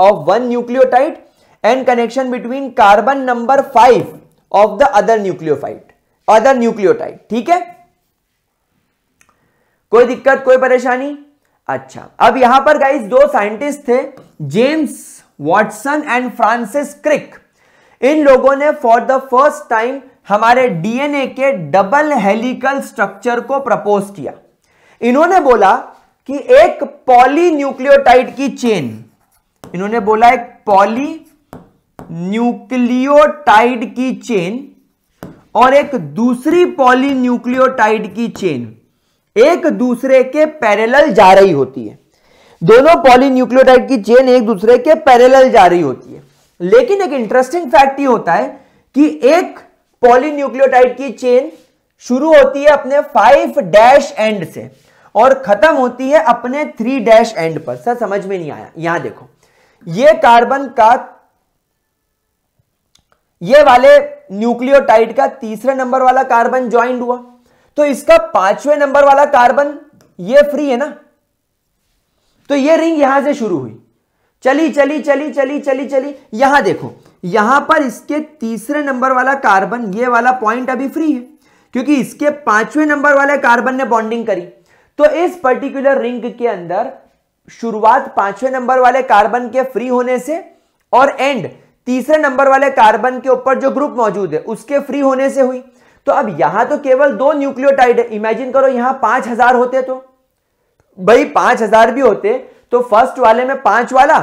of one nucleotide and connection between carbon number five of the other nucleophyte other nucleotide ठीक है कोई दिक्कत कोई परेशानी अच्छा अब यहां पर गाइस दो साइंटिस्ट थे James Watson and Francis Crick इन लोगों ने फॉर द फर्स्ट टाइम हमारे डीएनए के डबल हेलिकल स्ट्रक्चर को प्रपोज किया इन्होंने बोला कि एक पॉलीन्यूक्लियोटाइड की चेन इन्होंने बोला एक पॉली न्यूक्लियोटाइड की चेन और एक दूसरी पॉलीन्यूक्लियोटाइड की चेन एक दूसरे के पैरेलल जा रही होती है दोनों पॉलीन्यूक्लियोटाइड की चेन एक दूसरे के पैरेलल जा रही होती है लेकिन एक इंटरेस्टिंग फैक्ट ये होता है कि एक पॉलीन्यूक्लियोटाइड की चेन शुरू होती है अपने फाइव डैश एंड से और खत्म होती है अपने थ्री डैश एंड पर सर समझ में नहीं आया यहां देखो ये कार्बन का ये वाले न्यूक्लियोटाइड का तीसरे नंबर वाला कार्बन ज्वाइंट हुआ तो इसका पांचवें नंबर वाला कार्बन ये फ्री है ना तो ये रिंग यहां से शुरू हुई चली चली चली चली चली चली यहां देखो यहां पर इसके तीसरे नंबर वाला कार्बन ये वाला पॉइंट अभी फ्री है क्योंकि इसके पांचवें नंबर वाले कार्बन ने बॉन्डिंग करी तो इस पर्टिकुलर रिंग के अंदर शुरुआत पांचवें नंबर वाले कार्बन के फ्री होने से और एंड तीसरे नंबर वाले कार्बन के ऊपर जो ग्रुप मौजूद है उसके फ्री होने से हुई तो अब यहां तो केवल दो न्यूक्लियोटाइड है इमेजिन करो यहां पांच हजार होते तो भाई पांच हजार भी होते तो फर्स्ट वाले में पांच वाला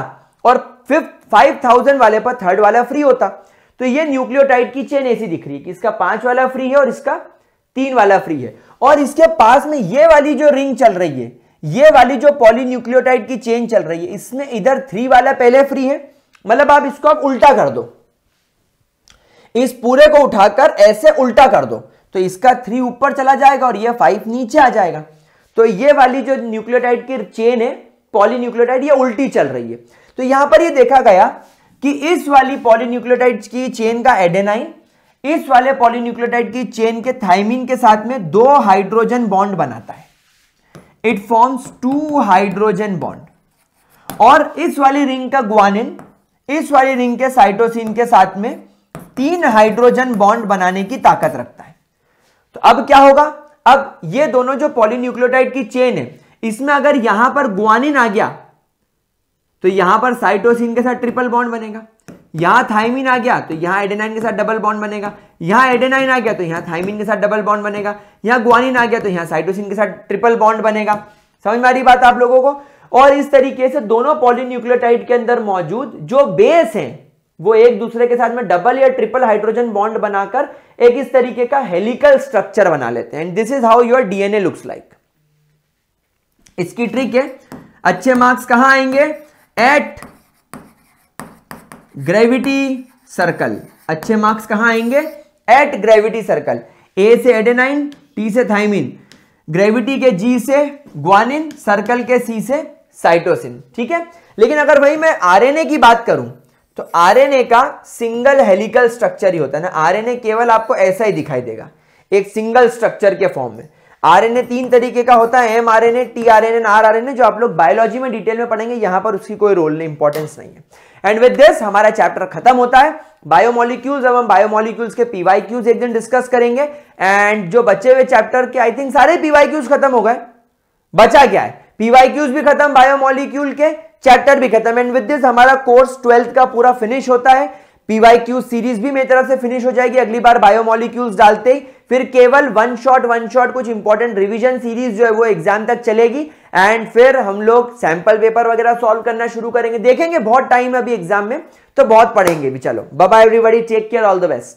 और फिफ्थ फाइव थाउजेंड वाले पर थर्ड वाला फ्री होता तो ये न्यूक्लियोटाइड की चेन ऐसी दिख रही है कि इसका पांच वाला फ्री है और इसका तीन वाला फ्री है और इसके पास में ये वाली जो रिंग चल रही है ये वाली जो पॉलीन्यूक्लियोटाइड की चेन चल रही है इसमें इधर थ्री वाला पहले फ्री है मतलब आप इसको आप उल्टा कर दो इस पूरे को उठाकर ऐसे उल्टा कर दो तो इसका थ्री ऊपर चला जाएगा और ये फाइव नीचे आ जाएगा तो ये वाली जो न्यूक्लियोटाइड की चेन है पॉलीन्यूक्लियोटाइड या उल्टी चल रही है तो यहां पर ये देखा गया कि इस वाली पॉलीन्यूक्लियोटाइड की चेन का एडेनाइन इस वाले पॉलीन्यूक्लियोटाइड की चेन के थाइमिन के साथ में दो हाइड्रोजन बॉन्ड बनाता है it forms two hydrogen bond और इस वाली रिंग का ग्वानिन इस वाली रिंग के साइटोसिन के साथ में तीन हाइड्रोजन बॉन्ड बनाने की ताकत रखता है तो अब क्या होगा अब ये दोनों जो पॉलीन्यूक्लियोटाइड की चेन है इसमें अगर यहां पर गुआनिन आ गया तो यहां पर साइटोसिन के साथ ट्रिपल बॉन्ड बनेगा यहां थाइमिन आ गया तो यहां एडेनाइन के साथ डबल बॉन्ड बनेगा यहां एडेनाइन आ गया तो यहां थाइमिन के साथ डबल बॉन्ड बनेगा यहां गुआनिन आ गया तो यहां साइटोसिन के साथ ट्रिपल बॉन्ड बनेगा समझ में आ रही बात आप लोगों को और इस तरीके से दोनों पॉलीन्यूक्लियोटाइड के अंदर मौजूद जो बेस है वो एक दूसरे के साथ में डबल या ट्रिपल हाइड्रोजन बॉन्ड बनाकर एक इस तरीके का हेलिकल स्ट्रक्चर बना लेते हैं and this is how your DNA looks like इसकी ट्रिक है अच्छे मार्क्स कहां आएंगे एट ग्रेविटी सर्कल अच्छे मार्क्स कहां आएंगे एट ग्रेविटी सर्कल ए से एडेनाइन टी से थाइमिन ग्रेविटी के जी से ग्वानिन सर्कल के सी से साइटोसिन ठीक है लेकिन अगर वही मैं आरएनए की बात करूं तो आरएनए का सिंगल हेलिकल स्ट्रक्चर ही होता है ना आरएनए केवल आपको ऐसा ही दिखाई देगा एक सिंगल स्ट्रक्चर के फॉर्म में आरएनए तीन तरीके का होता है M R N A T R N N R R N A जो आप लोग बायोलॉजी में डिटेल में पढ़ेंगे यहां पर उसकी कोई रोल नहीं इंपॉर्टेंस नहीं है एंड विद दिस हमारा चैप्टर खत्म होता है बायोमोलिक्यूल्स अब हम बायोमोलिक्यूल्स के पीवाई क्यूज एक दिन डिस्कस करेंगे एंड जो बचे हुए चैप्टर के आई थिंक सारे पीवाई क्यूज खत्म हो गए बचा क्या है पीवाई क्यूज भी खत्म बायोमोलिक्यूल के चैप्टर भी खत्म एंड विद दिस हमारा कोर्स ट्वेल्थ का पूरा फिनिश होता है पीवाई क्यूज सीरीज भी मेरी तरफ से फिनिश हो जाएगी अगली बार बायोमोलिक्यूल्स डालते ही फिर केवल वन शॉट वन शॉट कुछ इंपॉर्टेंट रिवीजन सीरीज जो है वो एग्जाम तक चलेगी एंड फिर हम लोग सैंपल पेपर वगैरह सॉल्व करना शुरू करेंगे देखेंगे बहुत टाइम है अभी एग्जाम में तो बहुत पढ़ेंगे भी चलो bye everybody take care all the best